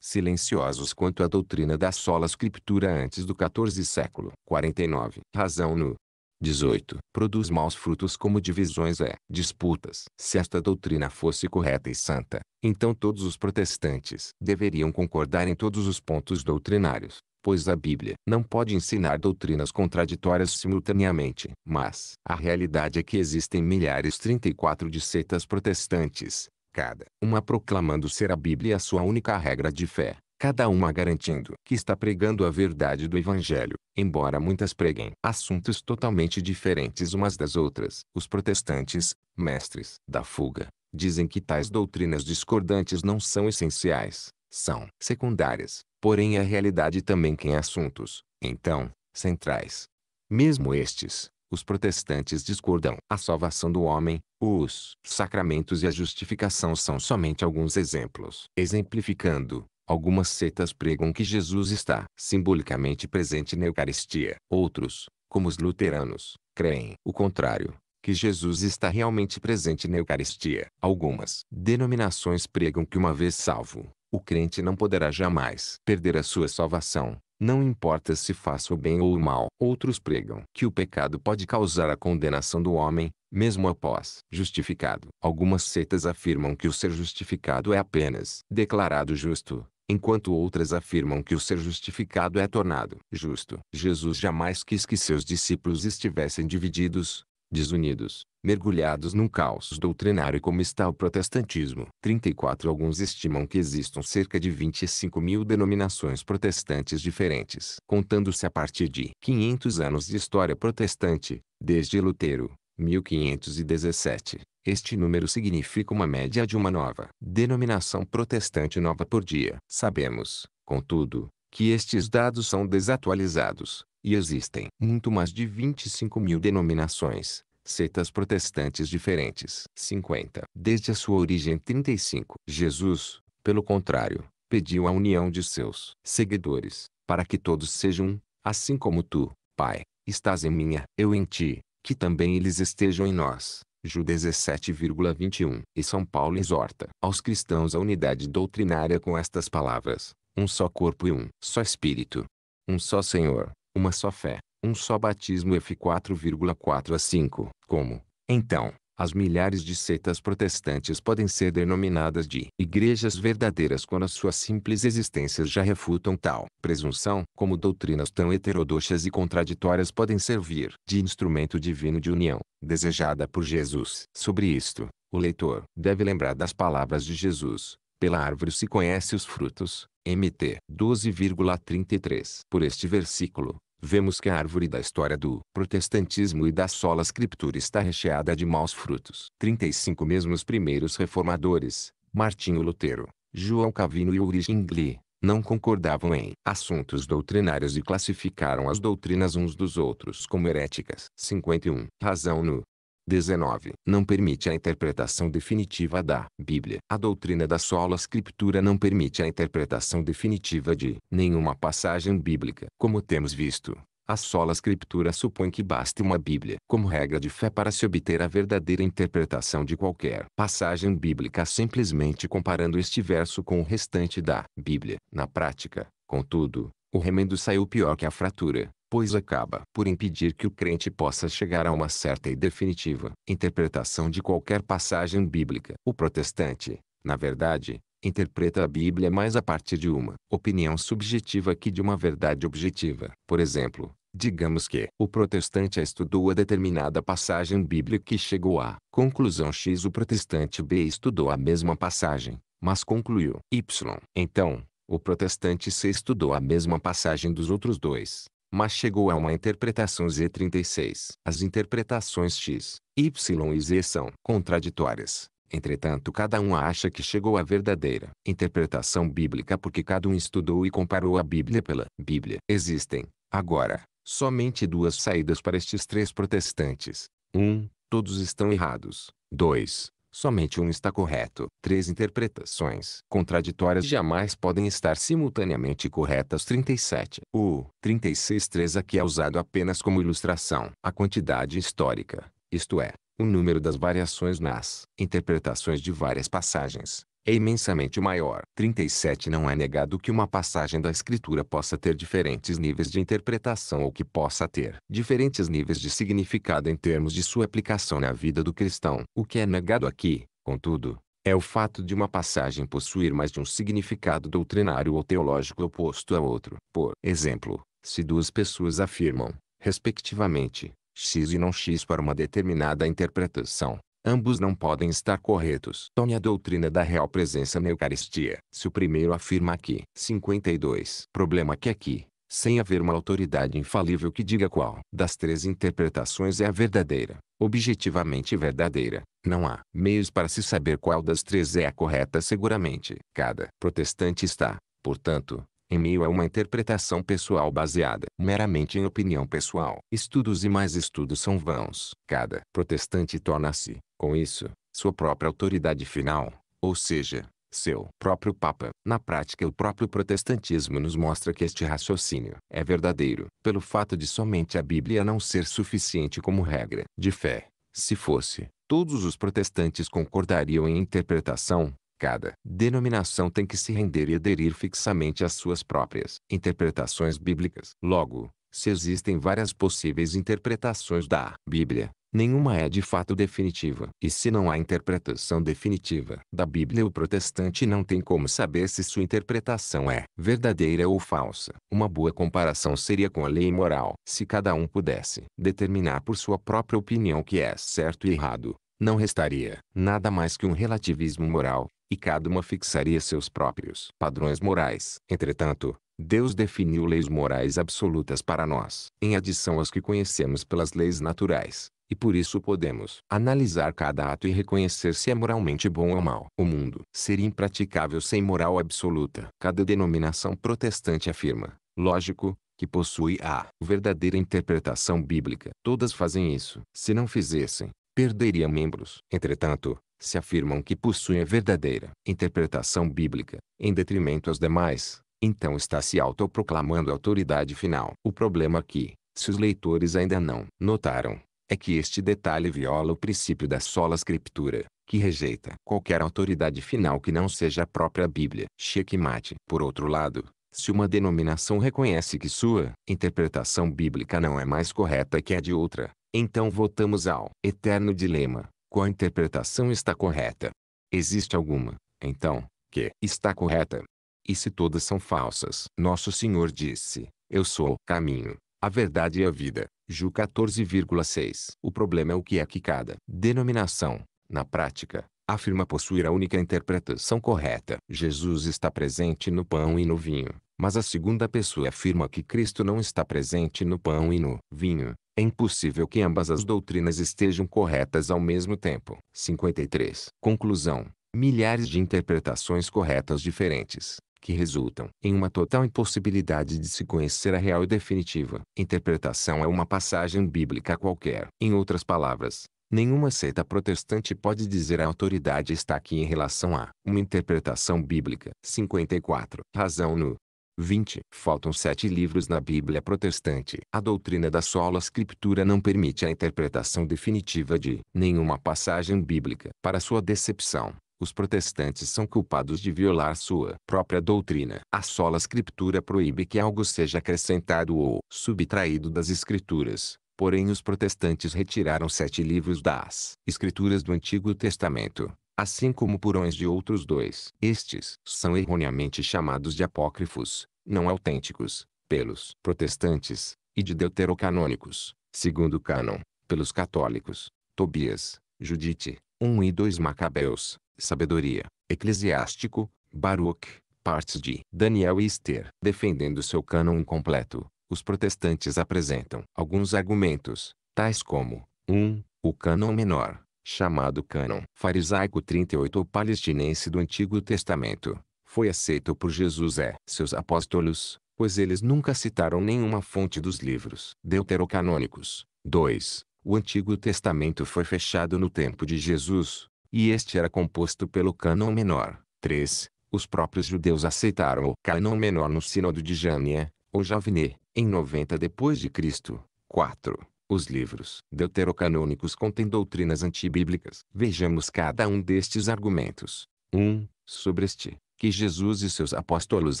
silenciosos quanto à doutrina da sola escritura antes do 14 século 49. Razão no 18. Produz maus frutos como divisões e é, disputas. Se esta doutrina fosse correta e santa, então todos os protestantes deveriam concordar em todos os pontos doutrinários, pois a Bíblia não pode ensinar doutrinas contraditórias simultaneamente. Mas a realidade é que existem milhares 34 de seitas protestantes, cada uma proclamando ser a Bíblia a sua única regra de fé cada uma garantindo que está pregando a verdade do Evangelho, embora muitas preguem assuntos totalmente diferentes umas das outras. Os protestantes, mestres da fuga, dizem que tais doutrinas discordantes não são essenciais, são secundárias, porém a realidade também tem assuntos, então, centrais. Mesmo estes, os protestantes discordam. A salvação do homem, os sacramentos e a justificação são somente alguns exemplos. Exemplificando, Algumas setas pregam que Jesus está simbolicamente presente na Eucaristia. Outros, como os luteranos, creem o contrário, que Jesus está realmente presente na Eucaristia. Algumas denominações pregam que uma vez salvo, o crente não poderá jamais perder a sua salvação, não importa se faça o bem ou o mal. Outros pregam que o pecado pode causar a condenação do homem, mesmo após justificado. Algumas seitas afirmam que o ser justificado é apenas declarado justo, enquanto outras afirmam que o ser justificado é tornado justo. Jesus jamais quis que seus discípulos estivessem divididos, desunidos, mergulhados num caos doutrinário como está o protestantismo. 34 Alguns estimam que existam cerca de 25 mil denominações protestantes diferentes, contando-se a partir de 500 anos de história protestante, desde Lutero, 1517. Este número significa uma média de uma nova denominação protestante nova por dia. Sabemos, contudo, que estes dados são desatualizados, e existem muito mais de 25 mil denominações, seitas protestantes diferentes. 50. Desde a sua origem 35. Jesus, pelo contrário, pediu a união de seus seguidores, para que todos sejam, assim como tu, Pai, estás em minha, eu em ti, que também eles estejam em nós. Ju 17,21. E São Paulo exorta aos cristãos a unidade doutrinária com estas palavras: um só corpo e um só espírito, um só Senhor, uma só fé, um só batismo F4,4 a 5. Como, então, as milhares de seitas protestantes podem ser denominadas de igrejas verdadeiras quando as suas simples existências já refutam tal presunção, como doutrinas tão heterodoxas e contraditórias podem servir de instrumento divino de união, desejada por Jesus. Sobre isto, o leitor deve lembrar das palavras de Jesus. Pela árvore se conhece os frutos. MT 12,33. Por este versículo, vemos que a árvore da história do protestantismo e da sola escritura está recheada de maus frutos. 35 Mesmo os primeiros reformadores, Martinho Lutero, João cavino e Ulrich Zwingli, não concordavam em assuntos doutrinários e classificaram as doutrinas uns dos outros como heréticas. 51. Razão no 19. Não permite a interpretação definitiva da Bíblia. A doutrina da sola escritura não permite a interpretação definitiva de nenhuma passagem bíblica. Como temos visto, a sola escritura supõe que baste uma Bíblia como regra de fé para se obter a verdadeira interpretação de qualquer passagem bíblica simplesmente comparando este verso com o restante da Bíblia. Na prática, contudo, o remendo saiu pior que a fratura pois acaba por impedir que o crente possa chegar a uma certa e definitiva interpretação de qualquer passagem bíblica. O protestante, na verdade, interpreta a Bíblia mais a partir de uma opinião subjetiva que de uma verdade objetiva. Por exemplo, digamos que o protestante A estudou a determinada passagem bíblica e chegou à conclusão X. O protestante B estudou a mesma passagem, mas concluiu Y. Então, o protestante C estudou a mesma passagem dos outros dois, mas chegou a uma interpretação Z36. As interpretações X, Y e Z são contraditórias. Entretanto, cada um acha que chegou à verdadeira interpretação bíblica porque cada um estudou e comparou a Bíblia pela Bíblia. Existem, agora, somente duas saídas para estes três protestantes. 1. Um, todos estão errados. 2. Somente um está correto. Três interpretações contraditórias jamais podem estar simultaneamente corretas. 37. O 36.3 aqui é usado apenas como ilustração. A quantidade histórica, isto é, o número das variações nas interpretações de várias passagens, é imensamente maior. 37 Não é negado que uma passagem da escritura possa ter diferentes níveis de interpretação ou que possa ter diferentes níveis de significado em termos de sua aplicação na vida do cristão. O que é negado aqui, contudo, é o fato de uma passagem possuir mais de um significado doutrinário ou teológico oposto a outro. Por exemplo, se duas pessoas afirmam, respectivamente, X e não X para uma determinada interpretação, Ambos não podem estar corretos. Tome a doutrina da real presença na Eucaristia. Se o primeiro afirma que 52. Problema que aqui, sem haver uma autoridade infalível que diga qual das três interpretações é a verdadeira, objetivamente verdadeira, não há meios para se saber qual das três é a correta seguramente. Cada protestante está, portanto, em meio a uma interpretação pessoal baseada meramente em opinião pessoal. Estudos e mais estudos são vãos. Cada protestante torna-se, com isso, sua própria autoridade final, ou seja, seu próprio Papa. Na prática, o próprio protestantismo nos mostra que este raciocínio é verdadeiro, pelo fato de somente a Bíblia não ser suficiente como regra de fé. Se fosse, todos os protestantes concordariam em interpretação, Cada denominação tem que se render e aderir fixamente às suas próprias interpretações bíblicas. Logo, se existem várias possíveis interpretações da Bíblia, nenhuma é de fato definitiva. E se não há interpretação definitiva da Bíblia, o protestante não tem como saber se sua interpretação é verdadeira ou falsa. Uma boa comparação seria com a lei moral. Se cada um pudesse determinar por sua própria opinião o que é certo e errado, não restaria nada mais que um relativismo moral, e cada uma fixaria seus próprios padrões morais. Entretanto, Deus definiu leis morais absolutas para nós, em adição às que conhecemos pelas leis naturais, e por isso podemos analisar cada ato e reconhecer se é moralmente bom ou mal. O mundo seria impraticável sem moral absoluta. Cada denominação protestante afirma, lógico, que possui a verdadeira interpretação bíblica. Todas fazem isso. Se não fizessem, perderiam membros. Entretanto, se afirmam que possuem a verdadeira interpretação bíblica, em detrimento aos demais, então está se autoproclamando autoridade final. O problema aqui, se os leitores ainda não notaram, é que este detalhe viola o princípio da sola escritura, que rejeita qualquer autoridade final que não seja a própria Bíblia. Checkmate. Por outro lado, se uma denominação reconhece que sua interpretação bíblica não é mais correta que a de outra, então voltamos ao eterno dilema qual interpretação está correta? Existe alguma, então, que está correta? E se todas são falsas? Nosso Senhor disse, eu sou o caminho, a verdade e a vida. Ju 14,6 O problema é o que é que cada denominação, na prática, afirma possuir a única interpretação correta. Jesus está presente no pão e no vinho, mas a segunda pessoa afirma que Cristo não está presente no pão e no vinho, é impossível que ambas as doutrinas estejam corretas ao mesmo tempo. 53. Conclusão. Milhares de interpretações corretas diferentes, que resultam em uma total impossibilidade de se conhecer a real e definitiva. Interpretação é uma passagem bíblica qualquer. Em outras palavras, Nenhuma seita protestante pode dizer a autoridade está aqui em relação a uma interpretação bíblica. 54. Razão no 20. Faltam sete livros na Bíblia protestante. A doutrina da sola escritura não permite a interpretação definitiva de nenhuma passagem bíblica. Para sua decepção, os protestantes são culpados de violar sua própria doutrina. A sola escritura proíbe que algo seja acrescentado ou subtraído das escrituras. Porém os protestantes retiraram sete livros das escrituras do Antigo Testamento, assim como purões de outros dois. Estes são erroneamente chamados de apócrifos, não autênticos, pelos protestantes, e de deuterocanônicos, segundo o cânon, pelos católicos, Tobias, Judite, 1 e 2 Macabeus, Sabedoria, Eclesiástico, Baruch, partes de Daniel e Esther. Defendendo seu cânon incompleto os protestantes apresentam alguns argumentos, tais como 1. Um, o cânon menor, chamado cânon farisaico 38 ou palestinense do Antigo Testamento, foi aceito por Jesus e é, seus apóstolos, pois eles nunca citaram nenhuma fonte dos livros deuterocanônicos. 2. O Antigo Testamento foi fechado no tempo de Jesus, e este era composto pelo cânon menor. 3. Os próprios judeus aceitaram o cânon menor no Sínodo de Jânia, ou Javne, em 90 depois de Cristo. 4. Os livros deuterocanônicos contêm doutrinas antibíblicas. Vejamos cada um destes argumentos. 1. Um, sobre este, que Jesus e seus apóstolos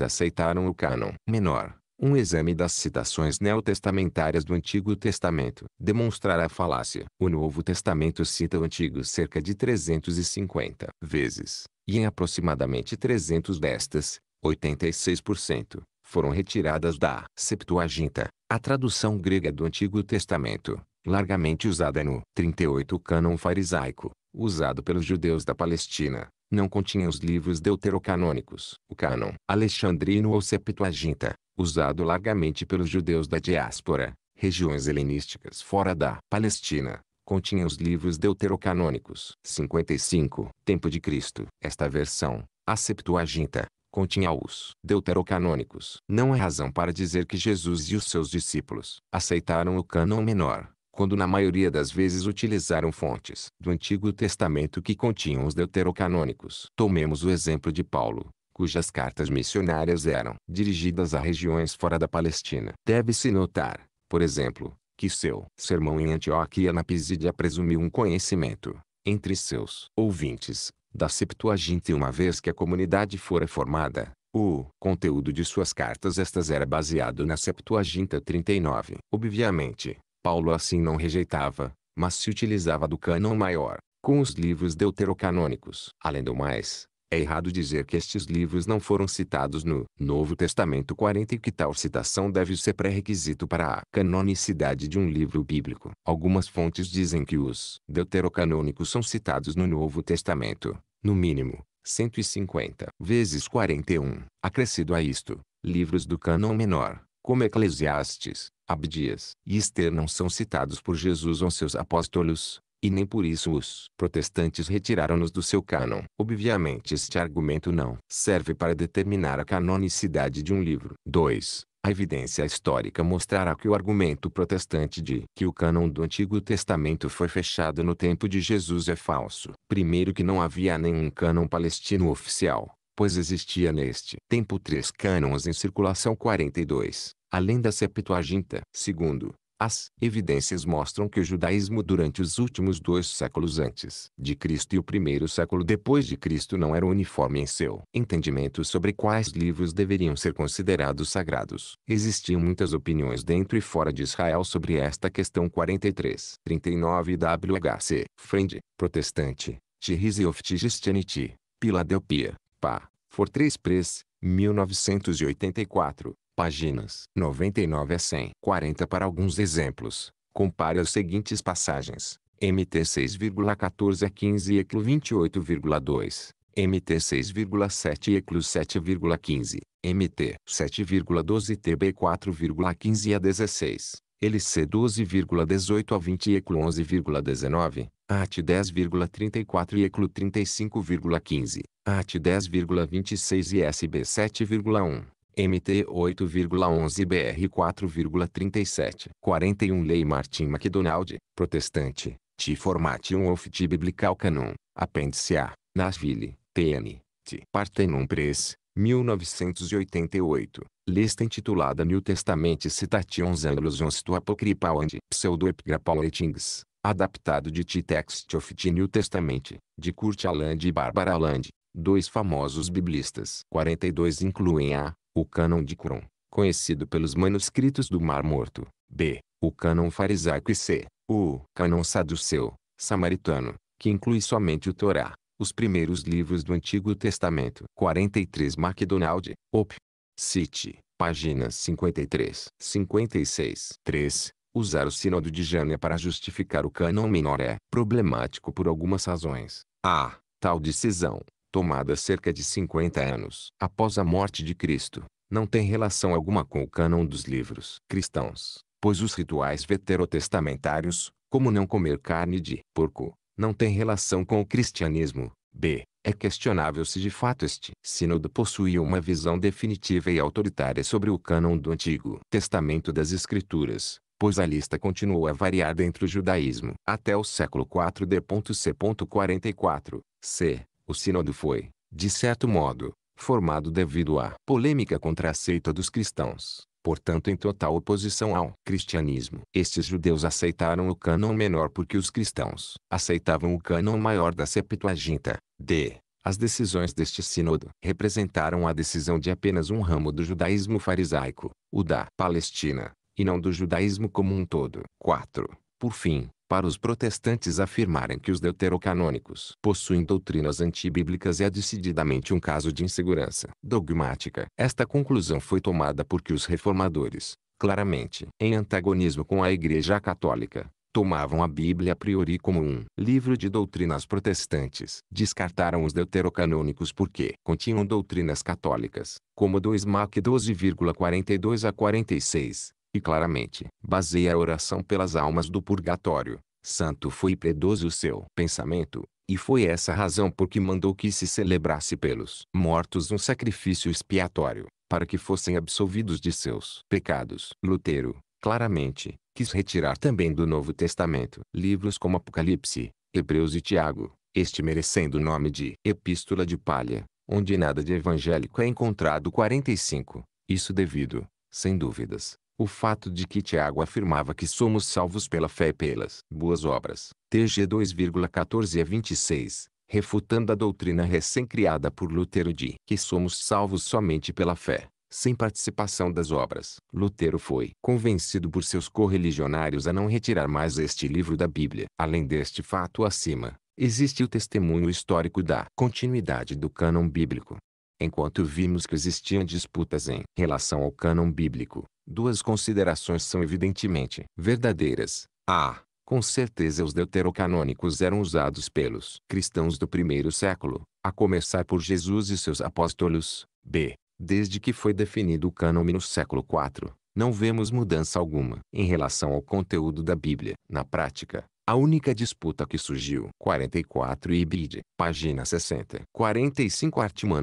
aceitaram o cânon menor. Um exame das citações neotestamentárias do Antigo Testamento demonstrará a falácia. O Novo Testamento cita o Antigo cerca de 350 vezes, e em aproximadamente 300 destas, 86%, foram retiradas da Septuaginta, a tradução grega do Antigo Testamento, largamente usada no 38 Cânon Farisaico, usado pelos judeus da Palestina, não continha os livros deuterocanônicos. O cânon alexandrino ou Septuaginta, usado largamente pelos judeus da diáspora, regiões helenísticas fora da Palestina, continha os livros deuterocanônicos. 55. Tempo de Cristo. Esta versão, a Septuaginta, continha os deuterocanônicos. Não há razão para dizer que Jesus e os seus discípulos aceitaram o cânon menor quando na maioria das vezes utilizaram fontes do Antigo Testamento que continham os deuterocanônicos. Tomemos o exemplo de Paulo, cujas cartas missionárias eram dirigidas a regiões fora da Palestina. Deve-se notar, por exemplo, que seu sermão em Antioquia na Pisídia presumiu um conhecimento, entre seus ouvintes, da Septuaginta e uma vez que a comunidade fora formada, o conteúdo de suas cartas estas era baseado na Septuaginta 39. Obviamente, Paulo assim não rejeitava, mas se utilizava do cânon maior, com os livros deuterocanônicos. Além do mais, é errado dizer que estes livros não foram citados no Novo Testamento 40 e que tal citação deve ser pré-requisito para a canonicidade de um livro bíblico. Algumas fontes dizem que os deuterocanônicos são citados no Novo Testamento, no mínimo, 150 vezes 41. Acrescido a isto, livros do cânon menor, como Eclesiastes, Abdias e Esther não são citados por Jesus ou seus apóstolos, e nem por isso os protestantes retiraram-nos do seu cânon. Obviamente este argumento não serve para determinar a canonicidade de um livro. 2. A evidência histórica mostrará que o argumento protestante de que o cânon do Antigo Testamento foi fechado no tempo de Jesus é falso. Primeiro que não havia nenhum cânon palestino oficial, pois existia neste tempo três cânons em circulação 42, além da Septuaginta. Segundo, as evidências mostram que o judaísmo durante os últimos dois séculos antes de Cristo e o primeiro século depois de Cristo não era uniforme em seu entendimento sobre quais livros deveriam ser considerados sagrados. Existiam muitas opiniões dentro e fora de Israel sobre esta questão 43. 39 WHC. Friend, protestante, Tirise of Tigistianity, Piladelpia, Pa, Fortress Press, 1984 páginas 99 a 100, 40 para alguns exemplos. Compare as seguintes passagens. MT 6,14 a 15 e Eclo 28,2. MT 6,7 e Eclo 7,15. MT 7,12 TB 4,15 a 16. LC 12,18 a 20 e Eclo 11,19. AT 10,34 e Eclo 35,15, AT 10,26 e SB 7,1, MT 8,11 BR 4,37. 41 Lei Martin McDonald, Protestante, T formatium of T Biblical Canon, Apêndice A, Nashville, TN, T Partenum Press, 1988. Lista intitulada New Testament Citations and Onstu Apocrypal Apocryphal and Pseudoepigraphal Ratings, adaptado de T-Text of T New Testament, de Kurt Aland e Barbara Aland, dois famosos biblistas. 42 incluem a o cânon de Qumran, conhecido pelos manuscritos do Mar Morto. B. O cânon farisaico e C. O cânon saduceu, samaritano, que inclui somente o Torá, os primeiros livros do Antigo Testamento. 43 MacDonald, Op. City, páginas 53, 56. 3. Usar o Sínodo de Jânia para justificar o cânon menor é problemático por algumas razões. A. Tal decisão, tomada cerca de 50 anos após a morte de Cristo, não tem relação alguma com o cânon dos livros cristãos, pois os rituais veterotestamentários, como não comer carne de porco, não tem relação com o cristianismo. B. É questionável se de fato este sínodo possuía uma visão definitiva e autoritária sobre o cânon do Antigo Testamento das Escrituras, pois a lista continuou a variar dentro do judaísmo até o século IV d.c. 44. C. O Sínodo foi, de certo modo, formado devido à polêmica contra a seita dos cristãos, portanto em total oposição ao cristianismo. Estes judeus aceitaram o cânon menor porque os cristãos aceitavam o cânon maior da Septuaginta. D. As decisões deste sínodo representaram a decisão de apenas um ramo do judaísmo farisaico, o da Palestina, e não do judaísmo como um todo. 4. Por fim, para os protestantes afirmarem que os deuterocanônicos possuem doutrinas antibíblicas é decididamente um caso de insegurança dogmática. Esta conclusão foi tomada porque os reformadores, claramente em antagonismo com a Igreja Católica, tomavam a Bíblia a priori como um livro de doutrinas protestantes. Descartaram os deuterocanônicos porque continham doutrinas católicas, como 2 Mac 12,42 a 46, e claramente baseia a oração pelas almas do purgatório. Santo foi predoso seu pensamento, e foi essa razão por que mandou que se celebrasse pelos mortos um sacrifício expiatório, para que fossem absolvidos de seus pecados. Lutero, claramente, quis retirar também do Novo Testamento livros como Apocalipse, Hebreus e Tiago, este merecendo o nome de Epístola de Palha, onde nada de evangélico é encontrado 45, isso devido, sem dúvidas, o fato de que Tiago afirmava que somos salvos pela fé e pelas boas obras, TG 2,14 a 26, refutando a doutrina recém-criada por Lutero de que somos salvos somente pela fé, sem participação das obras. Lutero foi convencido por seus correligionários a não retirar mais este livro da Bíblia. Além deste fato acima, existe o testemunho histórico da continuidade do cânon bíblico. Enquanto vimos que existiam disputas em relação ao cânon bíblico, Duas considerações são evidentemente verdadeiras. A. Com certeza os deuterocanônicos eram usados pelos cristãos do primeiro século, a começar por Jesus e seus apóstolos. B. Desde que foi definido o cânone no século IV, não vemos mudança alguma em relação ao conteúdo da Bíblia. Na prática, a única disputa que surgiu, 44 Ibid, página 60, 45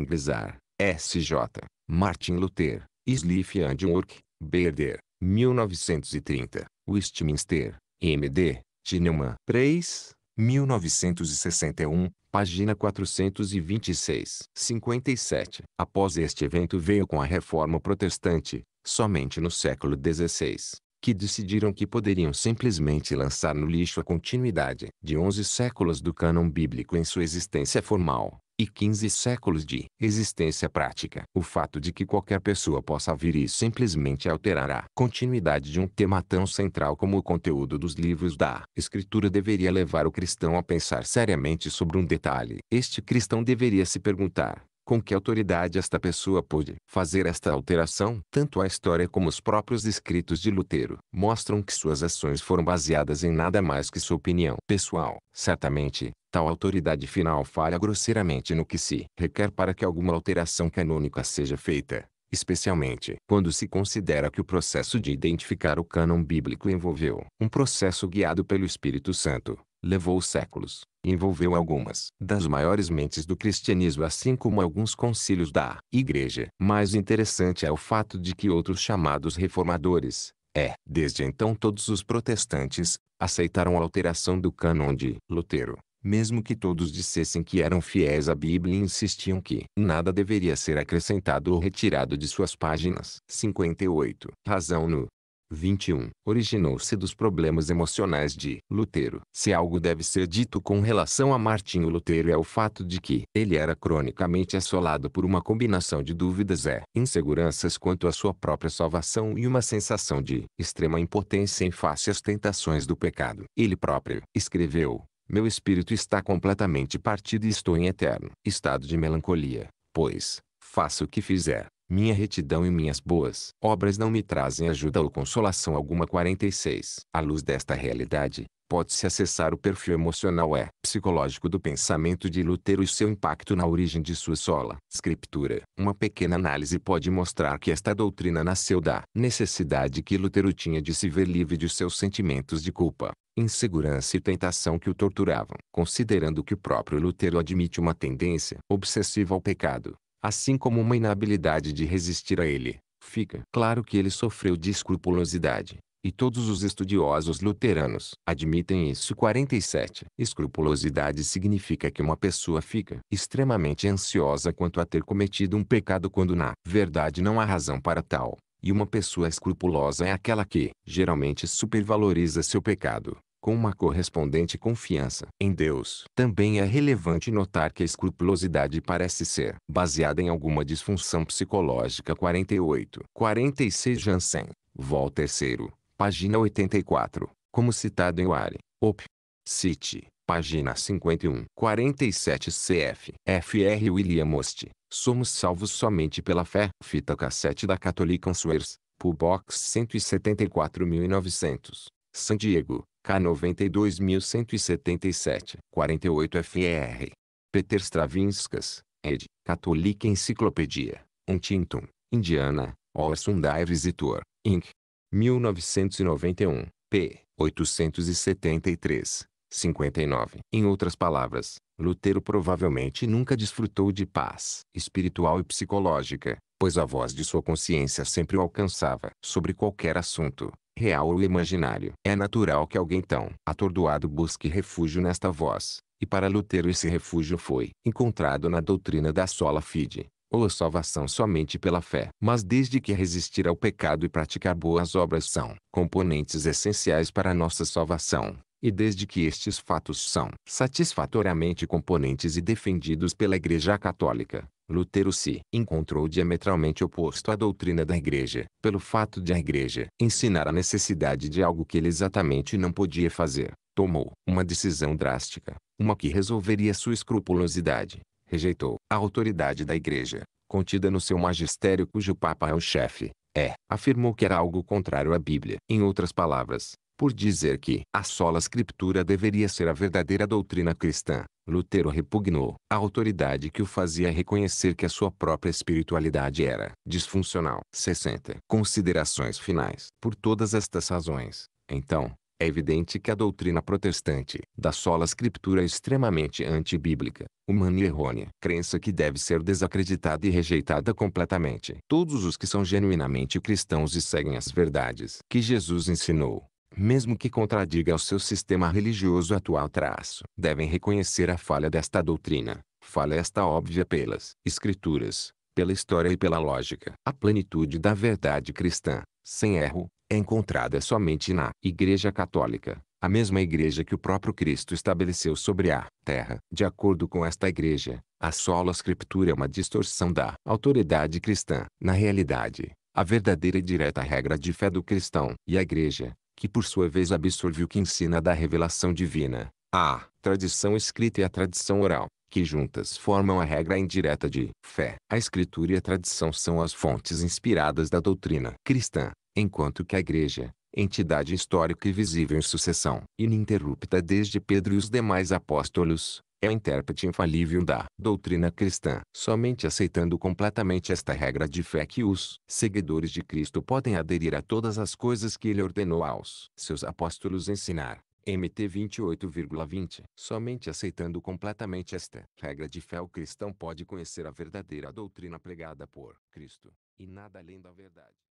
Glizar, S.J., Martin Luther, Sliff and Work, Berder, 1930, Westminster, MD, Gineman 3, 1961, página 426. 57. Após este evento veio com a reforma protestante, somente no século XVI, que decidiram que poderiam simplesmente lançar no lixo a continuidade de 11 séculos do cânon bíblico em sua existência formal e 15 séculos de existência prática. O fato de que qualquer pessoa possa vir e simplesmente alterar a continuidade de um tema tão central como o conteúdo dos livros da Escritura deveria levar o cristão a pensar seriamente sobre um detalhe. Este cristão deveria se perguntar: com que autoridade esta pessoa pôde fazer esta alteração? Tanto a história como os próprios escritos de Lutero mostram que suas ações foram baseadas em nada mais que sua opinião pessoal. Certamente, tal autoridade final falha grosseiramente no que se requer para que alguma alteração canônica seja feita, especialmente quando se considera que o processo de identificar o cânon bíblico envolveu um processo guiado pelo Espírito Santo, levou séculos, envolveu algumas das maiores mentes do cristianismo assim como alguns concílios da Igreja. Mais interessante é o fato de que outros chamados reformadores, é, desde então todos os protestantes, aceitaram a alteração do cânon de Lutero. Mesmo que todos dissessem que eram fiéis à Bíblia e insistiam que nada deveria ser acrescentado ou retirado de suas páginas. 58. Razão no 21. Originou-se dos problemas emocionais de Lutero. Se algo deve ser dito com relação a Martinho Lutero é o fato de que ele era cronicamente assolado por uma combinação de dúvidas e inseguranças quanto à sua própria salvação e uma sensação de extrema impotência em face às tentações do pecado. Ele próprio escreveu meu espírito está completamente partido e estou em eterno estado de melancolia, pois, faça o que fizer, minha retidão e minhas boas obras não me trazem ajuda ou consolação alguma. 46. À luz desta realidade, pode-se acessar o perfil emocional e é psicológico do pensamento de Lutero e seu impacto na origem de sua sola escritura. Uma pequena análise pode mostrar que esta doutrina nasceu da necessidade que Lutero tinha de se ver livre de seus sentimentos de culpa, insegurança e tentação que o torturavam. Considerando que o próprio Lutero admite uma tendência obsessiva ao pecado, assim como uma inabilidade de resistir a ele, fica claro que ele sofreu de escrupulosidade. E todos os estudiosos luteranos admitem isso. 47. Escrupulosidade significa que uma pessoa fica extremamente ansiosa quanto a ter cometido um pecado quando na verdade não há razão para tal. E uma pessoa escrupulosa é aquela que, geralmente, supervaloriza seu pecado, com uma correspondente confiança em Deus. Também é relevante notar que a escrupulosidade parece ser baseada em alguma disfunção psicológica. 48. 46 Jansen, Vol 3, página 84, como citado em Ware, Op. City, página 51. 47 CF. Fr. William Ost. Somos salvos somente pela fé. Fita cassete da Catholic Answers, Pulbox 174.900, San Diego, K92177, 48 FER. Peter Stravinskas, ed. Católica Enciclopédia, Huntington, Indiana, Orsundai Visitor, Inc. 1991, p. 873, 59. Em outras palavras, Lutero provavelmente nunca desfrutou de paz espiritual e psicológica, pois a voz de sua consciência sempre o alcançava sobre qualquer assunto, real ou imaginário. É natural que alguém tão atordoado busque refúgio nesta voz, e para Lutero esse refúgio foi encontrado na doutrina da sola fide, ou a salvação somente pela fé. Mas desde que resistir ao pecado e praticar boas obras são componentes essenciais para a nossa salvação, e desde que estes fatos são satisfatoriamente componentes e defendidos pela Igreja Católica, Lutero se encontrou diametralmente oposto à doutrina da igreja, pelo fato de a igreja ensinar a necessidade de algo que ele exatamente não podia fazer. Tomou uma decisão drástica, uma que resolveria sua escrupulosidade. Rejeitou a autoridade da igreja, contida no seu magistério cujo papa é o chefe. É, afirmou que era algo contrário à Bíblia. Em outras palavras, por dizer que a sola escritura deveria ser a verdadeira doutrina cristã, Lutero repugnou a autoridade que o fazia reconhecer que a sua própria espiritualidade era disfuncional. 60. Considerações finais. Por todas estas razões, então, é evidente que a doutrina protestante da sola escritura é extremamente antibíblica, humana e errônea. Crença que deve ser desacreditada e rejeitada completamente. Todos os que são genuinamente cristãos e seguem as verdades que Jesus ensinou, mesmo que contradiga o seu sistema religioso atual traço, devem reconhecer a falha desta doutrina, falha esta óbvia pelas escrituras, pela história e pela lógica. A plenitude da verdade cristã, sem erro, é encontrada somente na Igreja Católica, a mesma igreja que o próprio Cristo estabeleceu sobre a terra. De acordo com esta igreja, a sola escritura é uma distorção da autoridade cristã. Na realidade, a verdadeira e direta regra de fé do cristão e a igreja que por sua vez absorve o que ensina da revelação divina, a tradição escrita e a tradição oral, que juntas formam a regra indireta de fé. A escritura e a tradição são as fontes inspiradas da doutrina cristã, enquanto que a igreja, entidade histórica e visível em sucessão ininterrupta desde Pedro e os demais apóstolos, é o intérprete infalível da doutrina cristã. Somente aceitando completamente esta regra de fé que os seguidores de Cristo podem aderir a todas as coisas que ele ordenou aos seus apóstolos ensinar. MT 28,20 Somente aceitando completamente esta regra de fé o cristão pode conhecer a verdadeira doutrina pregada por Cristo, e nada além da verdade.